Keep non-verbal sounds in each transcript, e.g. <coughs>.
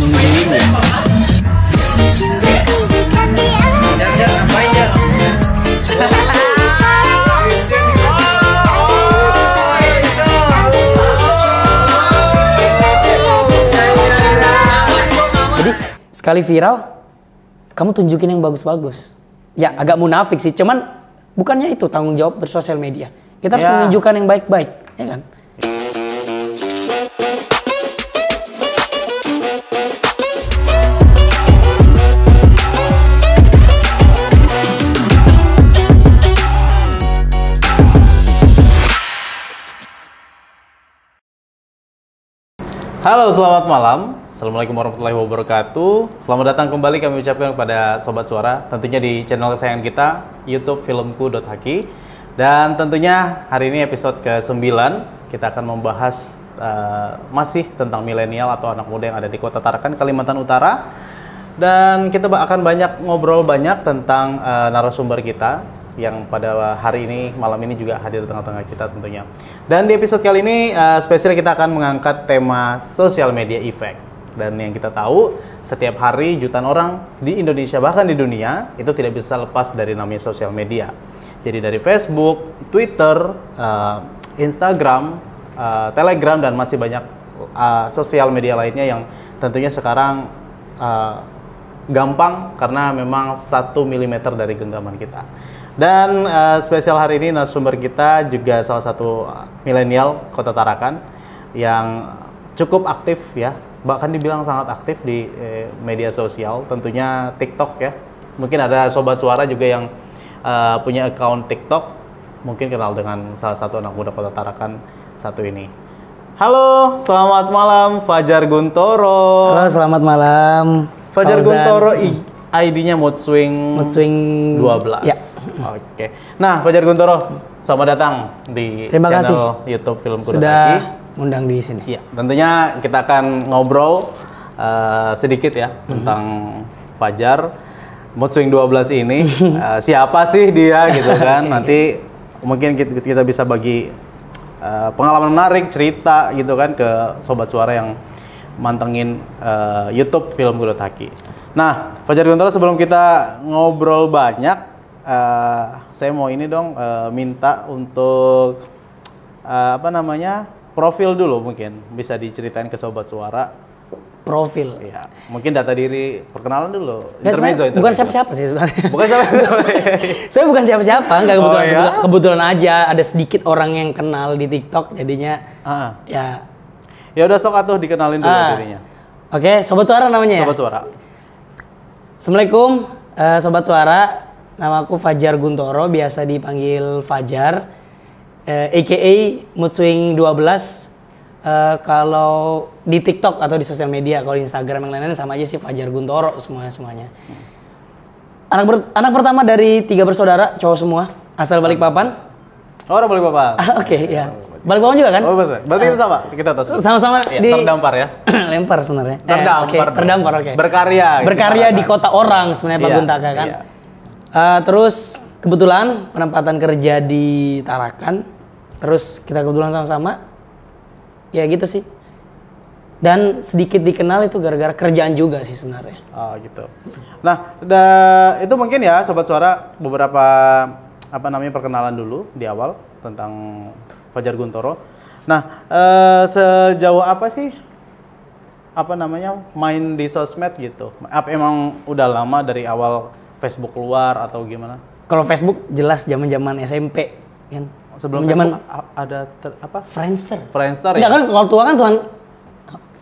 Jadi sekali viral, kamu tunjukin yang bagus-bagus. Ya agak munafik sih, cuman bukannya itu tanggung jawab bersosial media. Kita harus ya. menunjukkan yang baik-baik, ya kan? Halo, selamat malam. Assalamualaikum warahmatullahi wabarakatuh. Selamat datang kembali kami ucapkan kepada Sobat Suara, tentunya di channel kesayangan kita, YouTube filmku filmku.haki. Dan tentunya hari ini episode ke-9, kita akan membahas uh, masih tentang milenial atau anak muda yang ada di kota Tarakan, Kalimantan Utara. Dan kita akan banyak ngobrol banyak tentang uh, narasumber kita yang pada hari ini, malam ini juga hadir di tengah-tengah kita tentunya. Dan di episode kali ini uh, spesial kita akan mengangkat tema social media effect. Dan yang kita tahu, setiap hari jutaan orang di Indonesia bahkan di dunia itu tidak bisa lepas dari namanya social media. Jadi dari Facebook, Twitter, uh, Instagram, uh, Telegram dan masih banyak uh, sosial media lainnya yang tentunya sekarang uh, gampang karena memang satu milimeter dari genggaman kita. Dan uh, spesial hari ini narasumber kita juga salah satu milenial Kota Tarakan yang cukup aktif ya, bahkan dibilang sangat aktif di eh, media sosial, tentunya TikTok ya. Mungkin ada sobat suara juga yang uh, punya account TikTok, mungkin kenal dengan salah satu anak muda Kota Tarakan satu ini. Halo, selamat malam Fajar Guntoro. Halo, selamat malam. Fajar Fauzan. Guntoro ID-nya Mood Swing Mood Swing 12. Ya. Oke. Nah, Fajar Guntoro, selamat datang di Terima channel kasih. YouTube Film Kuda Sudah Kaki. undang di sini. Iya, tentunya kita akan ngobrol uh, sedikit ya mm-hmm. tentang Fajar Mood Swing 12 ini. uh, <laughs> siapa sih dia gitu <laughs> kan? Nanti mungkin kita, bisa bagi uh, pengalaman menarik, cerita gitu kan ke sobat suara yang mantengin uh, YouTube Film Kuda Taki. Nah, Pak Jargontoro sebelum kita ngobrol banyak, uh, saya mau ini dong uh, minta untuk uh, apa namanya profil dulu mungkin bisa diceritain ke sobat suara. Profil. Iya, mungkin data diri perkenalan dulu. Nggak, intermezzo, intermezzo. Bukan siapa-siapa sih sebenarnya. Bukan siapa. <laughs> saya bukan siapa-siapa, nggak oh, kebetulan, oh, iya? kebetulan kebetulan aja ada sedikit orang yang kenal di TikTok jadinya. Uh. Ya. Ya udah sok atuh dikenalin dulu uh. dirinya. Oke, okay, sobat suara namanya. Sobat ya? suara. Assalamualaikum uh, Sobat Suara Nama aku Fajar Guntoro Biasa dipanggil Fajar uh, eh, A.K.A. Mood Swing 12 uh, eh, Kalau di TikTok atau di sosial media Kalau di Instagram yang lain-lain sama aja sih Fajar Guntoro semuanya-semuanya Anak, anak pertama dari tiga bersaudara Cowok semua Asal balik papan Oh, orang balik papan. Oke, okay, ya. Balik papan juga kan? Oh, betul. Berarti uh, sama, kita tos. Sama-sama ya, di terdampar ya. <clears throat> lempar sebenarnya. Terdampar. Eh, okay, terdampar, oke. Okay. Berkarya. Gitu, Berkarya di kota orang sebenarnya Pak iya, Guntaka kan. Uh, terus kebetulan penempatan kerja di Tarakan. Terus kita kebetulan sama-sama. Ya gitu sih. Dan sedikit dikenal itu gara-gara kerjaan juga sih sebenarnya. Oh gitu. Nah, da, itu mungkin ya Sobat Suara beberapa apa namanya perkenalan dulu di awal tentang Fajar Guntoro. Nah, eh, sejauh apa sih apa namanya main di sosmed gitu? Apa emang udah lama dari awal Facebook keluar atau gimana? Kalau Facebook jelas zaman-zaman SMP kan. Sebelum zaman ada ter, apa? Friendster. Friendster Nggak, ya. kan kalau tua kan tuan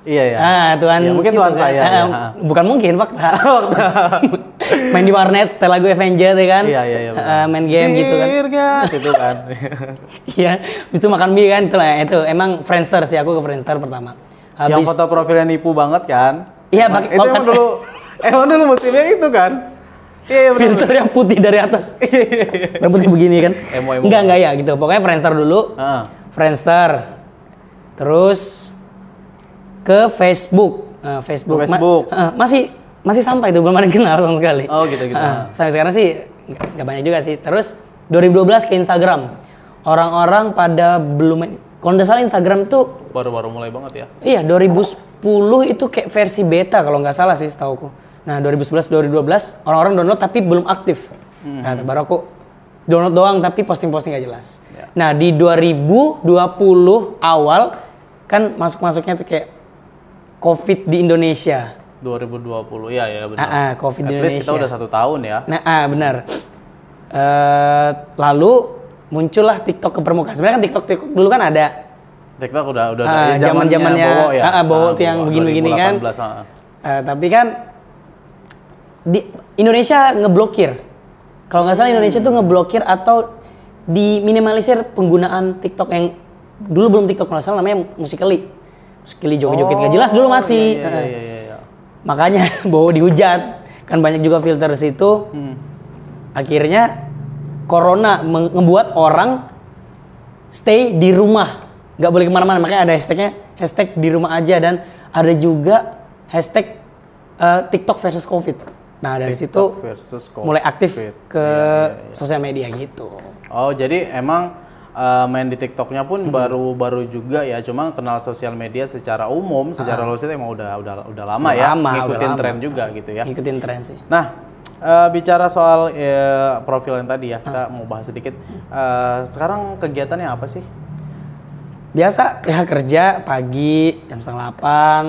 Iya ya. Ah, tuan Ya, mungkin tuan kan? saya. ya. Bukan mungkin waktu. fakta. <laughs> main di warnet setelah gue Avenger ya kan iya iya iya uh, main game gitu kan ya, gitu kan <laughs> iya habis itu makan mie kan itu lah itu emang Friendster sih aku ke Friendster pertama habis yang foto profilnya nipu banget kan iya pakai itu oh, emang kan- dulu emang dulu musimnya itu kan Iya, iya, filter yang putih dari atas. <laughs> Iya, iya, iya. putih begini kan? Emo, emo. Enggak, enggak ya gitu. Pokoknya Friendster dulu. Uh. Friendster. Terus ke Facebook. Nah, Facebook. Facebook. Ma uh, masih masih sampai itu belum ada yang kenal sama sekali. Oh gitu gitu. Uh, sampai sekarang sih nggak banyak juga sih. Terus 2012 ke Instagram. Orang-orang pada belum kalau salah Instagram tuh baru-baru mulai banget ya. Iya, 2010 itu kayak versi beta kalau nggak salah sih setahu Nah, 2011 2012 orang-orang download tapi belum aktif. Mm -hmm. Nah, baru aku download doang tapi posting-posting gak jelas. Yeah. Nah, di 2020 awal kan masuk-masuknya tuh kayak Covid di Indonesia. 2020 ya ya benar. Ah, ah, COVID At di Indonesia. kita udah satu tahun ya. Nah ah, benar. Uh, lalu muncullah TikTok ke permukaan. Sebenarnya kan TikTok TikTok dulu kan ada. TikTok udah udah uh, ah, zaman iya, zamannya Bowo ya. Uh, uh, Bowo ah, tuh yang begini-begini kan. Uh. Uh, tapi kan di Indonesia ngeblokir. Kalau nggak salah Indonesia hmm. tuh ngeblokir atau diminimalisir penggunaan TikTok yang dulu belum TikTok kalau salah namanya musikeli, musikeli joget-joget oh, jelas dulu oh, masih. Iya, iya, iya, iya, iya makanya <laughs> bawa dihujat kan banyak juga filter situ hmm. akhirnya corona membuat orang stay di rumah nggak boleh kemana-mana makanya ada hashtagnya hashtag di rumah aja dan ada juga hashtag uh, TikTok versus COVID nah dari TikTok situ versus COVID. mulai aktif ke yeah, yeah, yeah. sosial media gitu oh jadi emang uh, main di TikToknya pun baru-baru -hmm. juga ya. Cuma kenal sosial media secara umum, ah. secara uh. luasnya emang udah udah udah lama udah ya. Lama, ngikutin tren juga gitu ya. Ngikutin tren sih. Nah, uh, bicara soal uh, profil yang tadi ya, kita ah. mau bahas sedikit. Uh, sekarang kegiatannya apa sih? Biasa ya kerja pagi jam setengah delapan,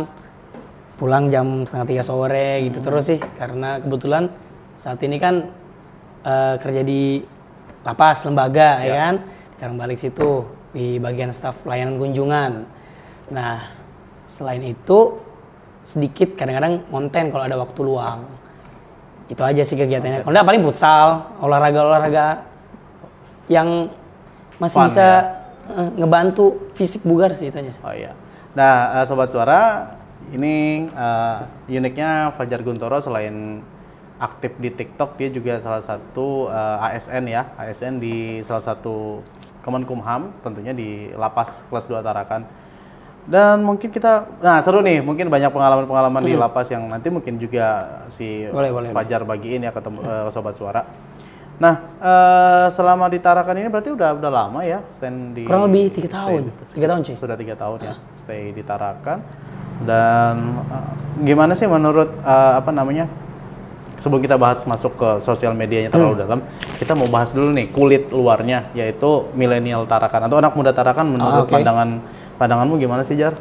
pulang jam setengah tiga sore gitu hmm. gitu terus sih. Karena kebetulan saat ini kan uh, kerja di lapas lembaga ya, ya kan jarang balik situ di bagian staff pelayanan kunjungan. Nah, selain itu sedikit kadang-kadang konten kalau ada waktu luang. Itu aja sih kegiatannya. Kalau enggak paling futsal, olahraga-olahraga yang masih Fun, bisa ya? Eh, ngebantu fisik bugar sih itu aja sih. Oh iya. Nah, eh, sobat suara, ini uh, uniknya Fajar Guntoro selain aktif di TikTok, dia juga salah satu uh, ASN ya, ASN di salah satu Kemenkumham tentunya di lapas kelas 2 Tarakan. Dan mungkin kita nah seru nih, mungkin banyak pengalaman-pengalaman hmm. di mm-hmm. lapas yang nanti mungkin juga si boleh, boleh, Fajar bagiin ya ke uh, sobat suara. Nah, uh, selama di Tarakan ini berarti udah udah lama ya stand di Kurang lebih tiga tahun. Tiga tahun, cuy. Sudah tiga tahun ya ah. stay di Tarakan. Dan uh, gimana sih menurut uh, apa namanya? sebelum kita bahas masuk ke sosial medianya terlalu hmm. dalam, kita mau bahas dulu nih kulit luarnya, yaitu milenial Tarakan atau anak muda Tarakan menurut oh, ah, okay. pandangan pandanganmu gimana sih Jar?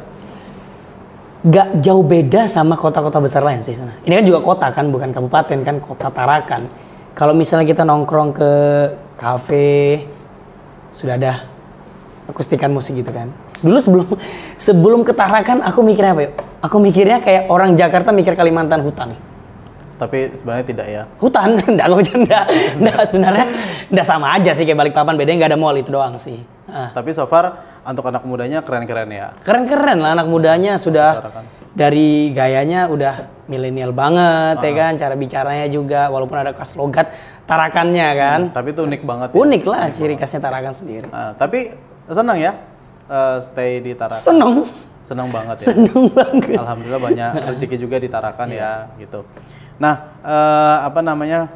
Gak jauh beda sama kota-kota besar lain sih sana. Ini kan juga kota kan, bukan kabupaten kan, kota Tarakan. Kalau misalnya kita nongkrong ke kafe, sudah ada akustikan musik gitu kan. Dulu sebelum sebelum ke Tarakan aku mikirnya apa yuk? Ya? Aku mikirnya kayak orang Jakarta mikir Kalimantan hutan tapi sebenarnya tidak ya hutan <laughs> enggak gue bercanda enggak sebenarnya enggak sama aja sih kayak balik papan bedanya nggak ada mall itu doang sih ah. tapi so far untuk anak mudanya keren-keren ya keren-keren lah anak mudanya sudah kan. dari gayanya udah milenial banget uh. ya ah. kan cara bicaranya juga walaupun ada logat tarakannya hmm, kan hmm, tapi itu unik banget ya. unik ya. lah unik ciri khasnya tarakan sendiri uh, tapi senang ya uh, stay di tarakan seneng seneng banget ya seneng banget alhamdulillah banyak rezeki juga di tarakan yeah. ya gitu Nah, eh, apa namanya?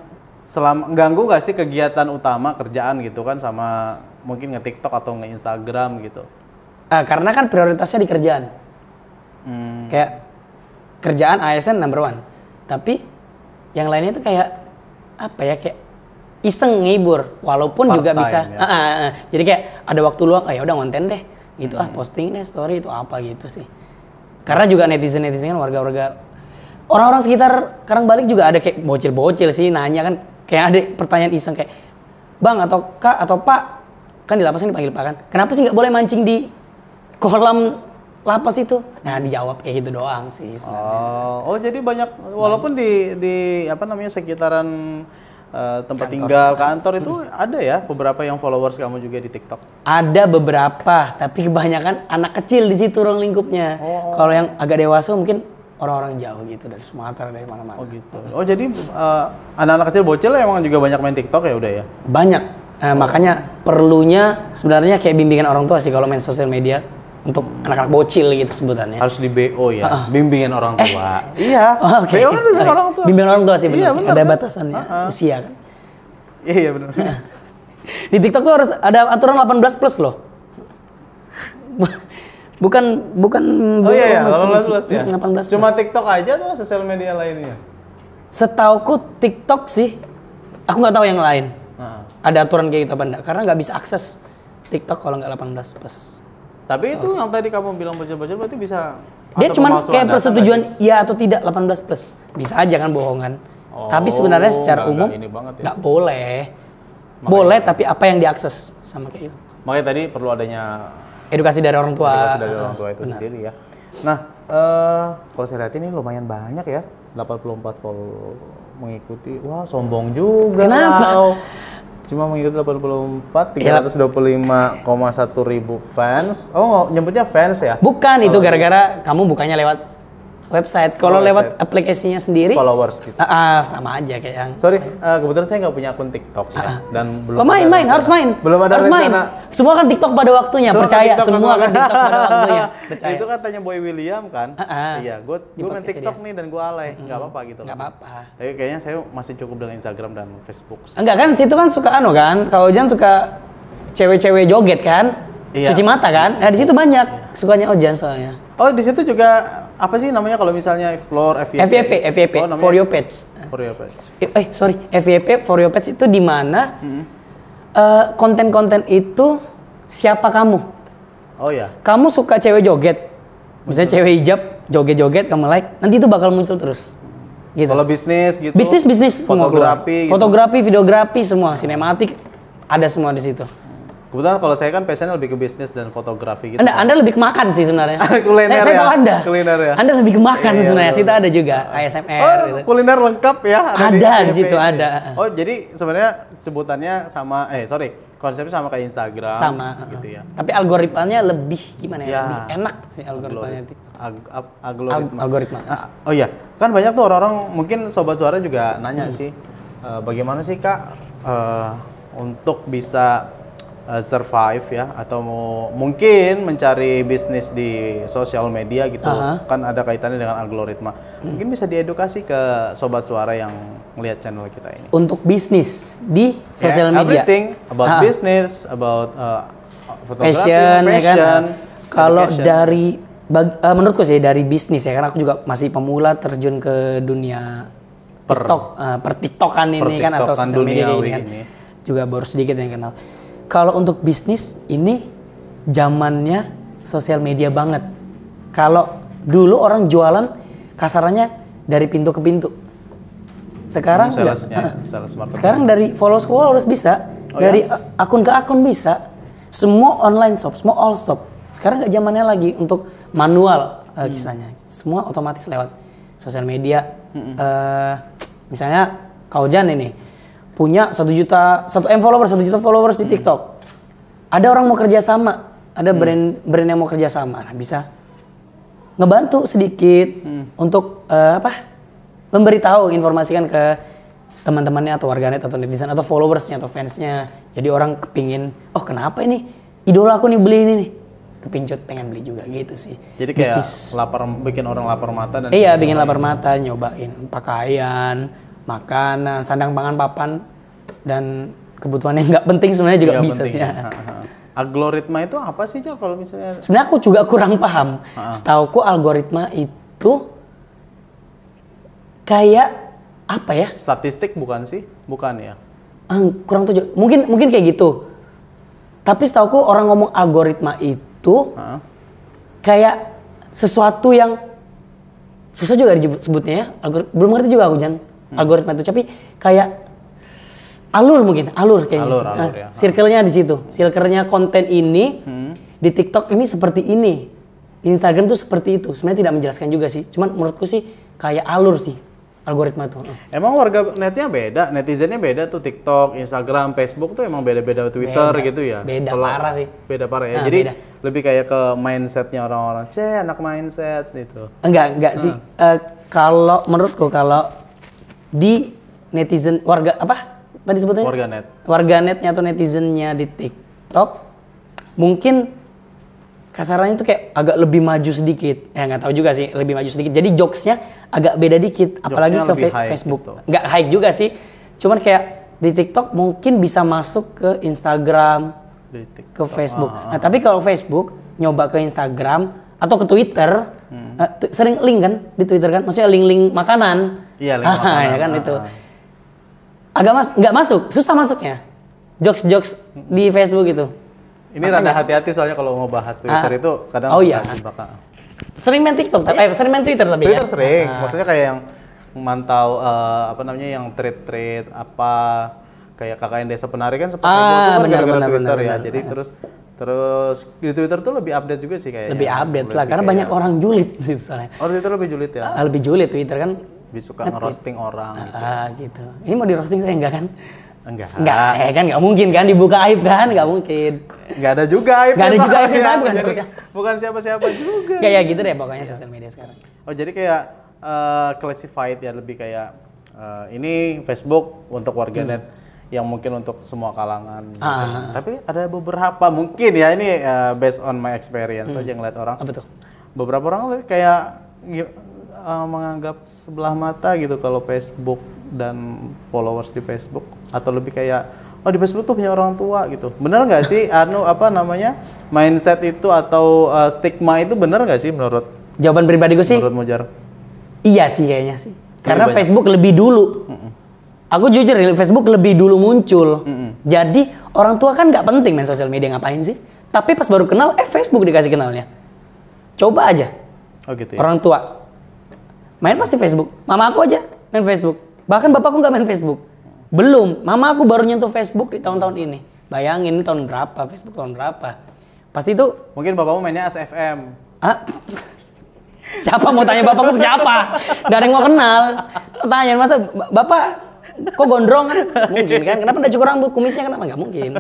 Selama ganggu gak sih kegiatan utama kerjaan gitu kan sama mungkin nge-TikTok atau nge-Instagram gitu? Eh, karena kan prioritasnya di kerjaan. Hmm. Kayak kerjaan ASN number one. Tapi yang lainnya itu kayak apa ya kayak iseng ngibur walaupun Part juga time, bisa ya? uh, uh, uh, jadi kayak ada waktu luang ah ya udah konten deh gitu ah, hmm. ah posting deh story itu apa gitu sih karena juga netizen netizen kan warga warga orang-orang sekitar Karang Balik juga ada kayak bocil-bocil sih nanya kan kayak ada pertanyaan iseng kayak bang atau kak atau pak kan di lapas kan dipanggil pak kan kenapa sih nggak boleh mancing di kolam lapas itu nah dijawab kayak gitu doang sih sebenarnya oh oh jadi banyak walaupun di di apa namanya sekitaran Uh, tempat kantor. tinggal kantor itu hmm. ada ya beberapa yang followers kamu juga di TikTok. Ada beberapa, tapi kebanyakan anak kecil di situ ruang lingkupnya. Oh. Kalau yang agak dewasa mungkin orang-orang jauh gitu dari Sumatera dari mana-mana. Oh gitu. Oh jadi uh, anak-anak kecil bocil emang juga banyak main TikTok ya udah ya? Banyak. Uh, makanya perlunya sebenarnya kayak bimbingan orang tua sih kalau main sosial media untuk anak-anak bocil gitu sebutannya. Harus di BO ya, uh-uh. bimbingan orang eh. tua. Eh. <laughs> Iya. Oh, okay. kan bimbingan orang tua. Bimbingan orang tua sih iya, benar. Iya, ada kan? batasannya uh-uh. usia kan. Iya, iya benar. <laughs> di TikTok tuh harus ada aturan 18 plus loh. <laughs> Bukan bukan Oh iya, iya. 18, 18 ya. Cuma TikTok aja tuh, sosial media lainnya? Setauku TikTok sih. Aku nggak tahu yang lain. Nah. Ada aturan kayak gitu apa enggak? Karena nggak bisa akses TikTok kalau nggak 18 plus. Tapi so. itu yang tadi kamu bilang bocor-bocor berarti bisa dia cuma kayak persetujuan ya atau tidak 18 plus. Bisa aja kan bohongan. Oh, tapi sebenarnya secara gak, umum ya. nggak ya. boleh. Makanya boleh ya. tapi apa yang diakses sama kayak itu. Makanya tadi perlu adanya edukasi dari orang tua edukasi dari orang tua itu Benar. sendiri ya nah uh, kalau saya lihat ini lumayan banyak ya 84 follow mengikuti wah wow, sombong juga kenapa wow. cuma mengikuti 84 325,1 iya. ribu fans oh nyebutnya fans ya bukan itu oh, iya. gara-gara kamu bukannya lewat website. Kalau lewat aplikasinya sendiri followers gitu. Uh, uh, sama aja kayak yang. Sorry, uh, kebetulan saya nggak punya akun TikTok ya. Uh, uh. Dan belum oh, main, main, harus main. Belum ada harus rencana. Main. Semua kan TikTok pada waktunya, semua kan percaya. Kan semua kan TikTok pada waktunya, <laughs> percaya. Itu katanya Boy William kan? Uh, uh. Iya, gue gue main TikTok dia. nih dan gue alay, nggak hmm. apa-apa gitu. Nggak apa-apa. Tapi kayaknya saya masih cukup dengan Instagram dan Facebook. Enggak kan, situ kan suka anu kan? Kalau Jan suka cewek-cewek joget kan? Iya. Cuci mata kan? Nah di situ banyak iya. sukanya Ojan soalnya. Oh, di situ juga apa sih namanya kalau misalnya explore FYP? FYP, FYP, oh, for your pets. For your pets. Eh, eh sorry, FYP for your pets itu di mana hmm. uh, konten-konten itu siapa kamu? Oh ya. Kamu suka cewek joget? Misalnya cewek hijab joget-joget kamu like, nanti itu bakal muncul terus. Gitu. Kalau bisnis gitu. Bisnis bisnis fotografi, gitu. fotografi, videografi semua, sinematik ada semua di situ. Kebetulan kalau saya kan passionnya lebih ke bisnis dan fotografi gitu. Anda, anda lebih ke makan sih sebenarnya. <laughs> Ah, kuliner saya, saya ya, tahu Anda. Kuliner ya. Anda lebih ke makan iya, sebenarnya. Iya, Sita iya. ada juga uh, ah. ASMR. Oh, gitu. kuliner lengkap ya. Ada, ada di, di situ ada. Oh, jadi sebenarnya sebutannya sama eh sorry konsepnya sama kayak Instagram sama gitu ya tapi algoritmanya lebih gimana ya, ya. lebih enak sih algoritmanya Ag ag algoritma algoritma ah, oh iya kan banyak tuh orang-orang mungkin sobat suara juga nanya hmm. sih uh, bagaimana sih kak uh, untuk bisa Uh, survive ya atau mau mungkin mencari bisnis di sosial media gitu uh -huh. kan ada kaitannya dengan algoritma hmm. mungkin bisa diedukasi ke sobat suara yang melihat channel kita ini untuk bisnis di sosial yeah, media everything about uh -huh. business about uh, passion, ya kan? kalau dari bag, uh, menurutku sih dari bisnis ya karena aku juga masih pemula terjun ke dunia per, TikTok uh, per TikTokan ini per TikTokan kan atau sosial media ini kan ini. juga baru sedikit yang kenal kalau untuk bisnis ini zamannya sosial media banget. Kalau dulu orang jualan kasarannya dari pintu ke pintu. Sekarang sales enggak. sales Sekarang dari followers ke harus bisa, oh, dari ya? akun ke akun bisa. Semua online shop, semua all shop. Sekarang nggak zamannya lagi untuk manual uh, kisahnya. Semua otomatis lewat sosial media. Hmm. Uh, misalnya Kaujan ini punya satu juta satu m followers satu juta followers di hmm. TikTok hmm. ada orang mau kerja sama ada hmm. brand brand yang mau kerja sama nah bisa ngebantu sedikit hmm. untuk uh, apa memberitahu informasikan ke teman-temannya atau warganet atau netizen atau followersnya atau fansnya jadi orang kepingin oh kenapa ini idola aku nih beli ini nih kepincut pengen beli juga gitu sih jadi kayak Bisnis. lapar bikin orang lapar mata dan iya bikin lapar mata nyobain pakaian makanan, sandang pangan papan dan kebutuhan yang <laughs> nggak penting sebenarnya juga bisa sih. Ya. ya. Algoritma itu apa sih cak kalau misalnya? Sebenarnya aku juga kurang paham. Setauku algoritma itu kayak apa ya? Statistik bukan sih? Bukan ya? Ah, kurang tujuh. Mungkin mungkin kayak gitu. Tapi setauku orang ngomong algoritma itu ha. kayak sesuatu yang susah juga disebutnya ya. belum ngerti juga aku Jan hmm. algoritma itu tapi kayak alur mungkin alur kayaknya alur, alur, nah, ya. Ah. circle-nya di situ circle-nya konten ini hmm. di TikTok ini seperti ini Instagram tuh seperti itu sebenarnya tidak menjelaskan juga sih cuman menurutku sih kayak alur sih algoritma tuh ah. emang warga netnya beda netizennya beda tuh TikTok Instagram Facebook tuh emang beda-beda Twitter beda, gitu ya beda Kalo, parah sih beda parah ya nah, jadi beda. lebih kayak ke mindsetnya orang-orang ceh anak mindset gitu enggak enggak sih uh, kalau menurutku kalau di netizen warga apa tadi sebutnya? warga netnya atau netizennya di TikTok mungkin kasarannya itu kayak agak lebih maju sedikit. Ya nggak tahu juga sih, lebih maju sedikit. Jadi jokesnya agak beda dikit, apalagi ke high Facebook. Gitu. Nggak high juga sih, cuman kayak di TikTok mungkin bisa masuk ke Instagram, ke Facebook. Ah. ah nah ah. tapi kalau Facebook nyoba ke Instagram atau ke Twitter, hmm. uh, sering link kan di Twitter kan, maksudnya link-link makanan. Iya, link ah, makanan. ya kan ah, itu. Ah. Agak mas nggak masuk, susah masuknya. Jokes-jokes di Facebook itu. Ini Makanya, rada hati-hati soalnya kalau mau bahas Twitter ah, itu kadang oh iya. Ah. Sering main TikTok, eh sering main Twitter tapi ya? Twitter ya? sering, ah. maksudnya kayak yang mantau uh, eh, apa namanya yang trade-trade apa kayak kakak KKN desa penari kan seperti ah, itu kan gara-gara Twitter benar, ya. Benar. Jadi terus terus di Twitter tuh lebih update juga sih kayak. Lebih update lah karena banyak orang julid sih <laughs> gitu soalnya. Oh Twitter lebih julid ya? lebih julid Twitter kan lebih suka ngerosting orang gitu. Uh, gitu. Ini mau di roasting saya enggak kan? Enggak. Enggak, eh kan enggak mungkin kan dibuka aib kan? Enggak mungkin. Enggak ada juga aib. Enggak ada juga aib saya iya, bukan jadi, siapa. Bukan siapa-siapa juga. Kayak gitu deh pokoknya sosial media sekarang. Oh, jadi kayak uh, classified ya lebih kayak uh, ini Facebook untuk warganet. Hmm yang mungkin untuk semua kalangan. Gitu. Ah. Gitu. Tapi ada beberapa mungkin ya ini uh, based on my experience hmm. aja ngeliat orang. Apa tuh? Beberapa orang kayak uh, menganggap sebelah mata gitu kalau Facebook dan followers di Facebook atau lebih kayak oh di Facebook tuh punya orang tua gitu. benar nggak sih <laughs> anu apa namanya mindset itu atau uh, stigma itu benar nggak sih menurut? Jawaban pribadi gue sih. Menurut Mojar Iya sih kayaknya sih. Karena banyak. Facebook lebih dulu. Mm -mm. Aku jujur Facebook lebih dulu muncul. Mm -mm. Jadi orang tua kan nggak penting main sosial media ngapain sih? Tapi pas baru kenal, eh Facebook dikasih kenalnya. Coba aja. Oh gitu ya. Orang tua main pasti Facebook. Mama aku aja main Facebook. Bahkan bapakku nggak main Facebook. Belum. Mama aku baru nyentuh Facebook di tahun-tahun ini. Bayangin ini tahun berapa, Facebook tahun berapa. Pasti itu... Mungkin bapakmu mainnya SFM. Ah? siapa mau tanya bapakku siapa? Gak ada yang mau kenal. Tanya, masa bapak kok gondrong kan? Mungkin kan? Kenapa udah cukur rambut? Kumisnya kenapa? Gak mungkin.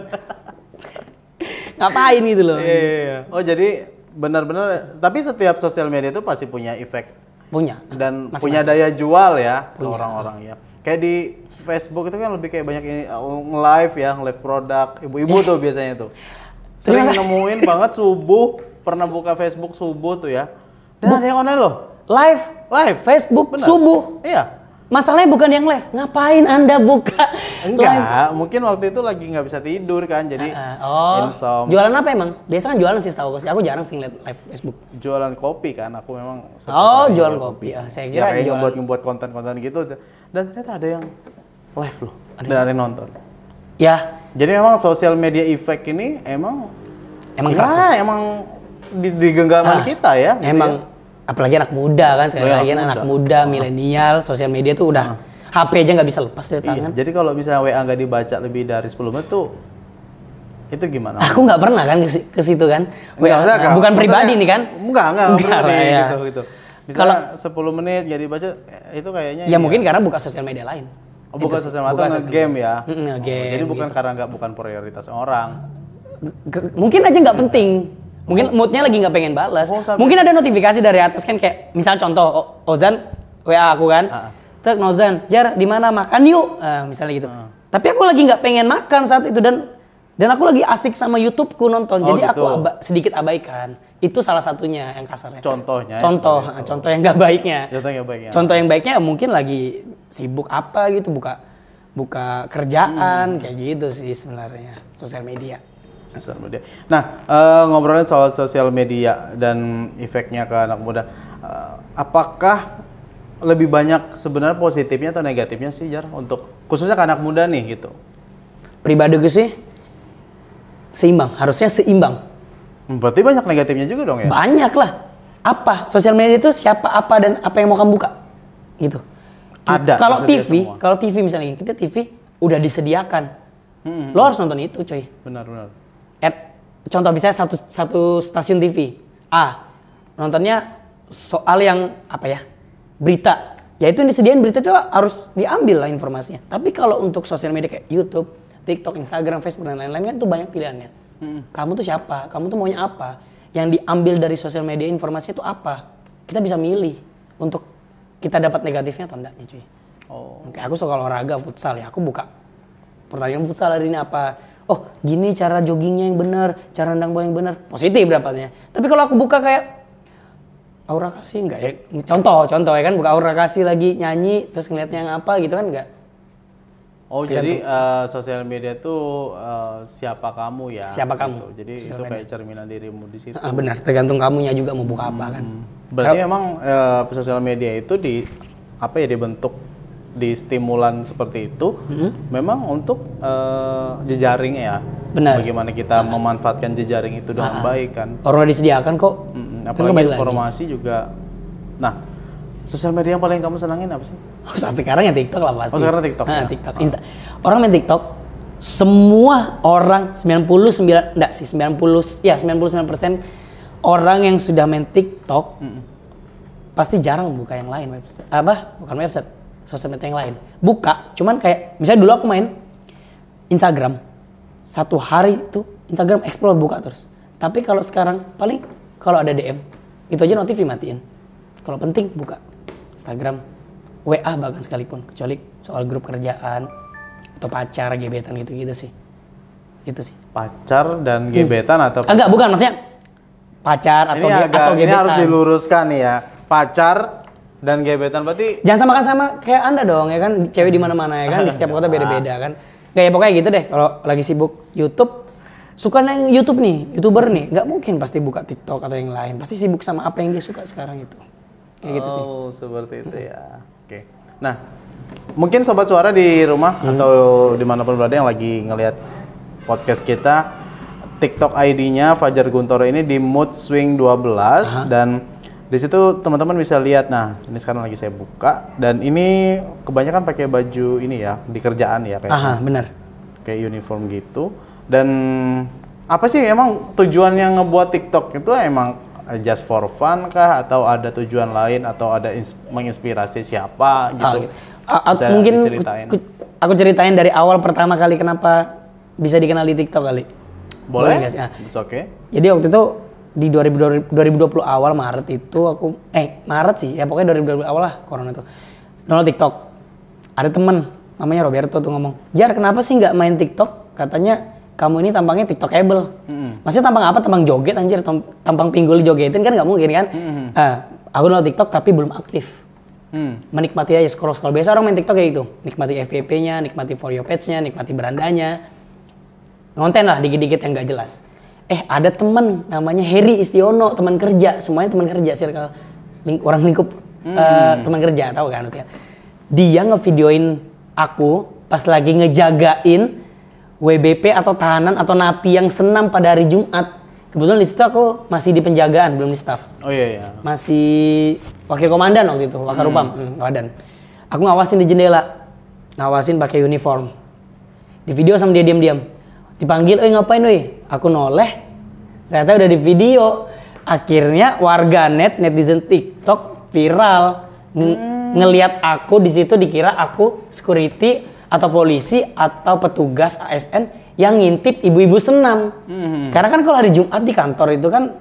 Ngapain gitu loh. Iya, iya, iya. Oh jadi benar-benar tapi setiap sosial media itu pasti punya efek punya dan masing -masing. punya daya jual ya orang-orang ya kayak di Facebook itu kan lebih kayak banyak ini uh, live ya live produk ibu-ibu tuh biasanya tuh <laughs> sering nemuin banget subuh pernah buka Facebook subuh tuh ya dan Bu ada yang online loh live live Facebook Bener. subuh iya Masalahnya bukan yang live. Ngapain Anda buka Enggak, live? mungkin waktu itu lagi nggak bisa tidur kan. Jadi uh, uh, oh. Insom. Jualan apa emang? Biasanya kan jualan sih tahu aku. Aku jarang sih live Facebook. Jualan kopi kan. Aku memang Oh, jualan kopi. ya? Ah, saya ya, kira ya, jualan buat membuat konten-konten gitu. Dan ternyata ada yang live loh. Ada yang nonton. Ya. Jadi memang sosial media effect ini emang emang ya, kerasa. emang di, di genggaman ah, kita ya. Gitu emang ya apalagi anak muda kan sekali oh iya, lagi anak, kan, anak muda, muda ah. milenial, sosial media tuh udah uh. Ah. HP aja nggak bisa lepas dari iya, tangan. Iya, jadi kalau misalnya WA nggak dibaca lebih dari 10 menit tuh itu gimana? Aku nggak pernah kan ke situ kan. Enggak, WA, enggak, bukan pribadi nih kan? Enggak, enggak. Enggak lah ya. Gitu, gitu. Misalnya kalau 10 menit jadi baca eh, itu kayaknya Ya ya mungkin karena buka sosial media lain. Oh, bukan gitu sosial media atau game ya. Nge-game. Oh, jadi bukan gitu. karena nggak bukan prioritas orang. G mungkin aja nggak penting Mungkin moodnya lagi nggak pengen balas. Oh, Mungkin ada notifikasi dari atas kan kayak misal contoh Ozan WA aku kan. Uh. Tek Nozan, Jar di mana makan yuk. Uh, misalnya gitu. Uh. Tapi aku lagi nggak pengen makan saat itu dan dan aku lagi asik sama YouTubeku nonton. Oh, jadi gitu. aku aba sedikit abaikan. Itu salah satunya yang kasarnya. Contohnya. Contoh, ya, contoh yang nggak baiknya. Contoh yang baiknya. Contoh yang baiknya mungkin lagi sibuk apa gitu buka buka kerjaan hmm. kayak gitu sih sebenarnya sosial media sosial media. Nah, uh, ngobrolin soal sosial media dan efeknya ke anak muda. Uh, apakah lebih banyak sebenarnya positifnya atau negatifnya sih Jar untuk khususnya ke anak muda nih gitu? Pribadi gue sih seimbang, harusnya seimbang. Hmm, berarti banyak negatifnya juga dong ya? Banyak lah. Apa? Sosial media itu siapa, apa, dan apa yang mau kamu buka? Gitu. Ada. Kalau TV, kalau TV misalnya kita TV udah disediakan. Hmm, hmm lo hmm. harus nonton itu coy. Benar, benar contoh misalnya satu satu stasiun TV A nontonnya soal yang apa ya berita ya itu yang disediain berita itu harus diambil lah informasinya tapi kalau untuk sosial media kayak YouTube TikTok Instagram Facebook dan lain-lain kan tuh banyak pilihannya hmm. kamu tuh siapa kamu tuh maunya apa yang diambil dari sosial media informasi itu apa kita bisa milih untuk kita dapat negatifnya atau enggaknya cuy oh. Oke, aku suka olahraga futsal ya aku buka pertanyaan futsal hari ini apa oh gini cara joggingnya yang benar, cara nendang bola yang benar, positif dapatnya. Tapi kalau aku buka kayak aura kasih enggak ya? Contoh, contoh ya kan buka aura kasih lagi nyanyi terus ngeliatnya yang apa gitu kan enggak? Oh Tidak jadi uh, sosial media tuh eh, uh, siapa kamu ya? Siapa gitu. kamu? Jadi sosial itu media. kayak cerminan dirimu di situ. Ah, benar, tergantung kamunya juga mau buka hmm. apa kan. Hmm. Berarti Kalo, memang uh, sosial media itu di apa ya dibentuk di stimulan seperti itu hmm. memang untuk uh, jejaring ya. Benar. Bagaimana kita Aha. memanfaatkan jejaring itu dengan Aha. baik kan. Orang disediakan kok. Hmm, apalagi kan informasi lagi. juga. Nah, sosial media yang paling kamu senangin apa sih? Oh, <laughs> sekarang ya TikTok lah pasti. Oh, sekarang TikTok. Nah, ya. TikTok. Ah. Insta. Orang main TikTok semua orang 99 enggak sih 90 ya 99% orang yang sudah main TikTok mm pasti jarang buka yang lain website. Apa? Bukan website sosmed yang lain. Buka, cuman kayak misalnya dulu aku main Instagram. Satu hari itu Instagram explore buka terus. Tapi kalau sekarang paling kalau ada DM itu aja notif dimatiin. Kalau penting buka Instagram, WA bahkan sekalipun kecuali soal grup kerjaan atau pacar, gebetan gitu-gitu sih. Itu sih. Pacar dan hmm. gebetan hmm. atau Agak Enggak, bukan maksudnya pacar atau ini agak, atau gebetan. Ini harus diluruskan nih ya. Pacar dan gebetan berarti jangan samakan sama kayak anda dong ya kan cewek di mana mana ya kan di setiap kota beda beda ah. kan nggak ya pokoknya gitu deh kalau lagi sibuk YouTube suka yang YouTube nih youtuber nih nggak mungkin pasti buka TikTok atau yang lain pasti sibuk sama apa yang dia suka sekarang itu kayak oh, gitu sih oh seperti itu ya oke okay. nah mungkin sobat suara di rumah hmm. atau dimanapun berada yang lagi ngelihat podcast kita TikTok ID-nya Fajar Guntoro ini di Mood Swing 12 Aha. dan di situ teman-teman bisa lihat. Nah, ini sekarang lagi saya buka dan ini kebanyakan pakai baju ini ya, di kerjaan ya kayak. Aha, benar. Kayak uniform gitu. Dan apa sih emang tujuan yang ngebuat TikTok itu emang just for fun kah atau ada tujuan lain atau ada menginspirasi siapa gitu? Ah, gitu. A mungkin diceritain. Aku, aku ceritain dari awal pertama kali kenapa bisa dikenal di TikTok kali. Boleh? Boleh sih? Ah. It's okay. Jadi waktu itu di 2020, 2020 awal Maret itu aku eh Maret sih ya pokoknya 2020 awal lah corona itu download TikTok ada temen namanya Roberto tuh ngomong Jar kenapa sih nggak main TikTok katanya kamu ini tampangnya TikTokable mm -hmm. maksudnya tampang apa tampang joget anjir tampang pinggul jogetin kan nggak mungkin kan mm -hmm. uh, aku download TikTok tapi belum aktif mm. menikmati aja scroll scroll biasa orang main TikTok kayak gitu nikmati fvp nya nikmati for your page-nya nikmati berandanya konten lah dikit-dikit yang nggak jelas eh ada temen namanya Heri Istiono teman kerja semuanya teman kerja circle ling orang lingkup hmm. uh, teman kerja tahu kan dia ngevideoin aku pas lagi ngejagain WBP atau tahanan atau napi yang senam pada hari Jumat kebetulan di situ aku masih di penjagaan belum di staff oh iya, iya. masih wakil komandan waktu itu wakarupam hmm. hmm, wadan aku ngawasin di jendela ngawasin pakai uniform di video sama dia diam-diam dipanggil, "Eh ngapain, woi?" Aku noleh. Ternyata udah di video. Akhirnya warga net netizen TikTok viral Ng hmm. ngelihat aku di situ dikira aku security atau polisi atau petugas ASN yang ngintip ibu-ibu senam. Hmm. Karena kan kalau hari Jumat di kantor itu kan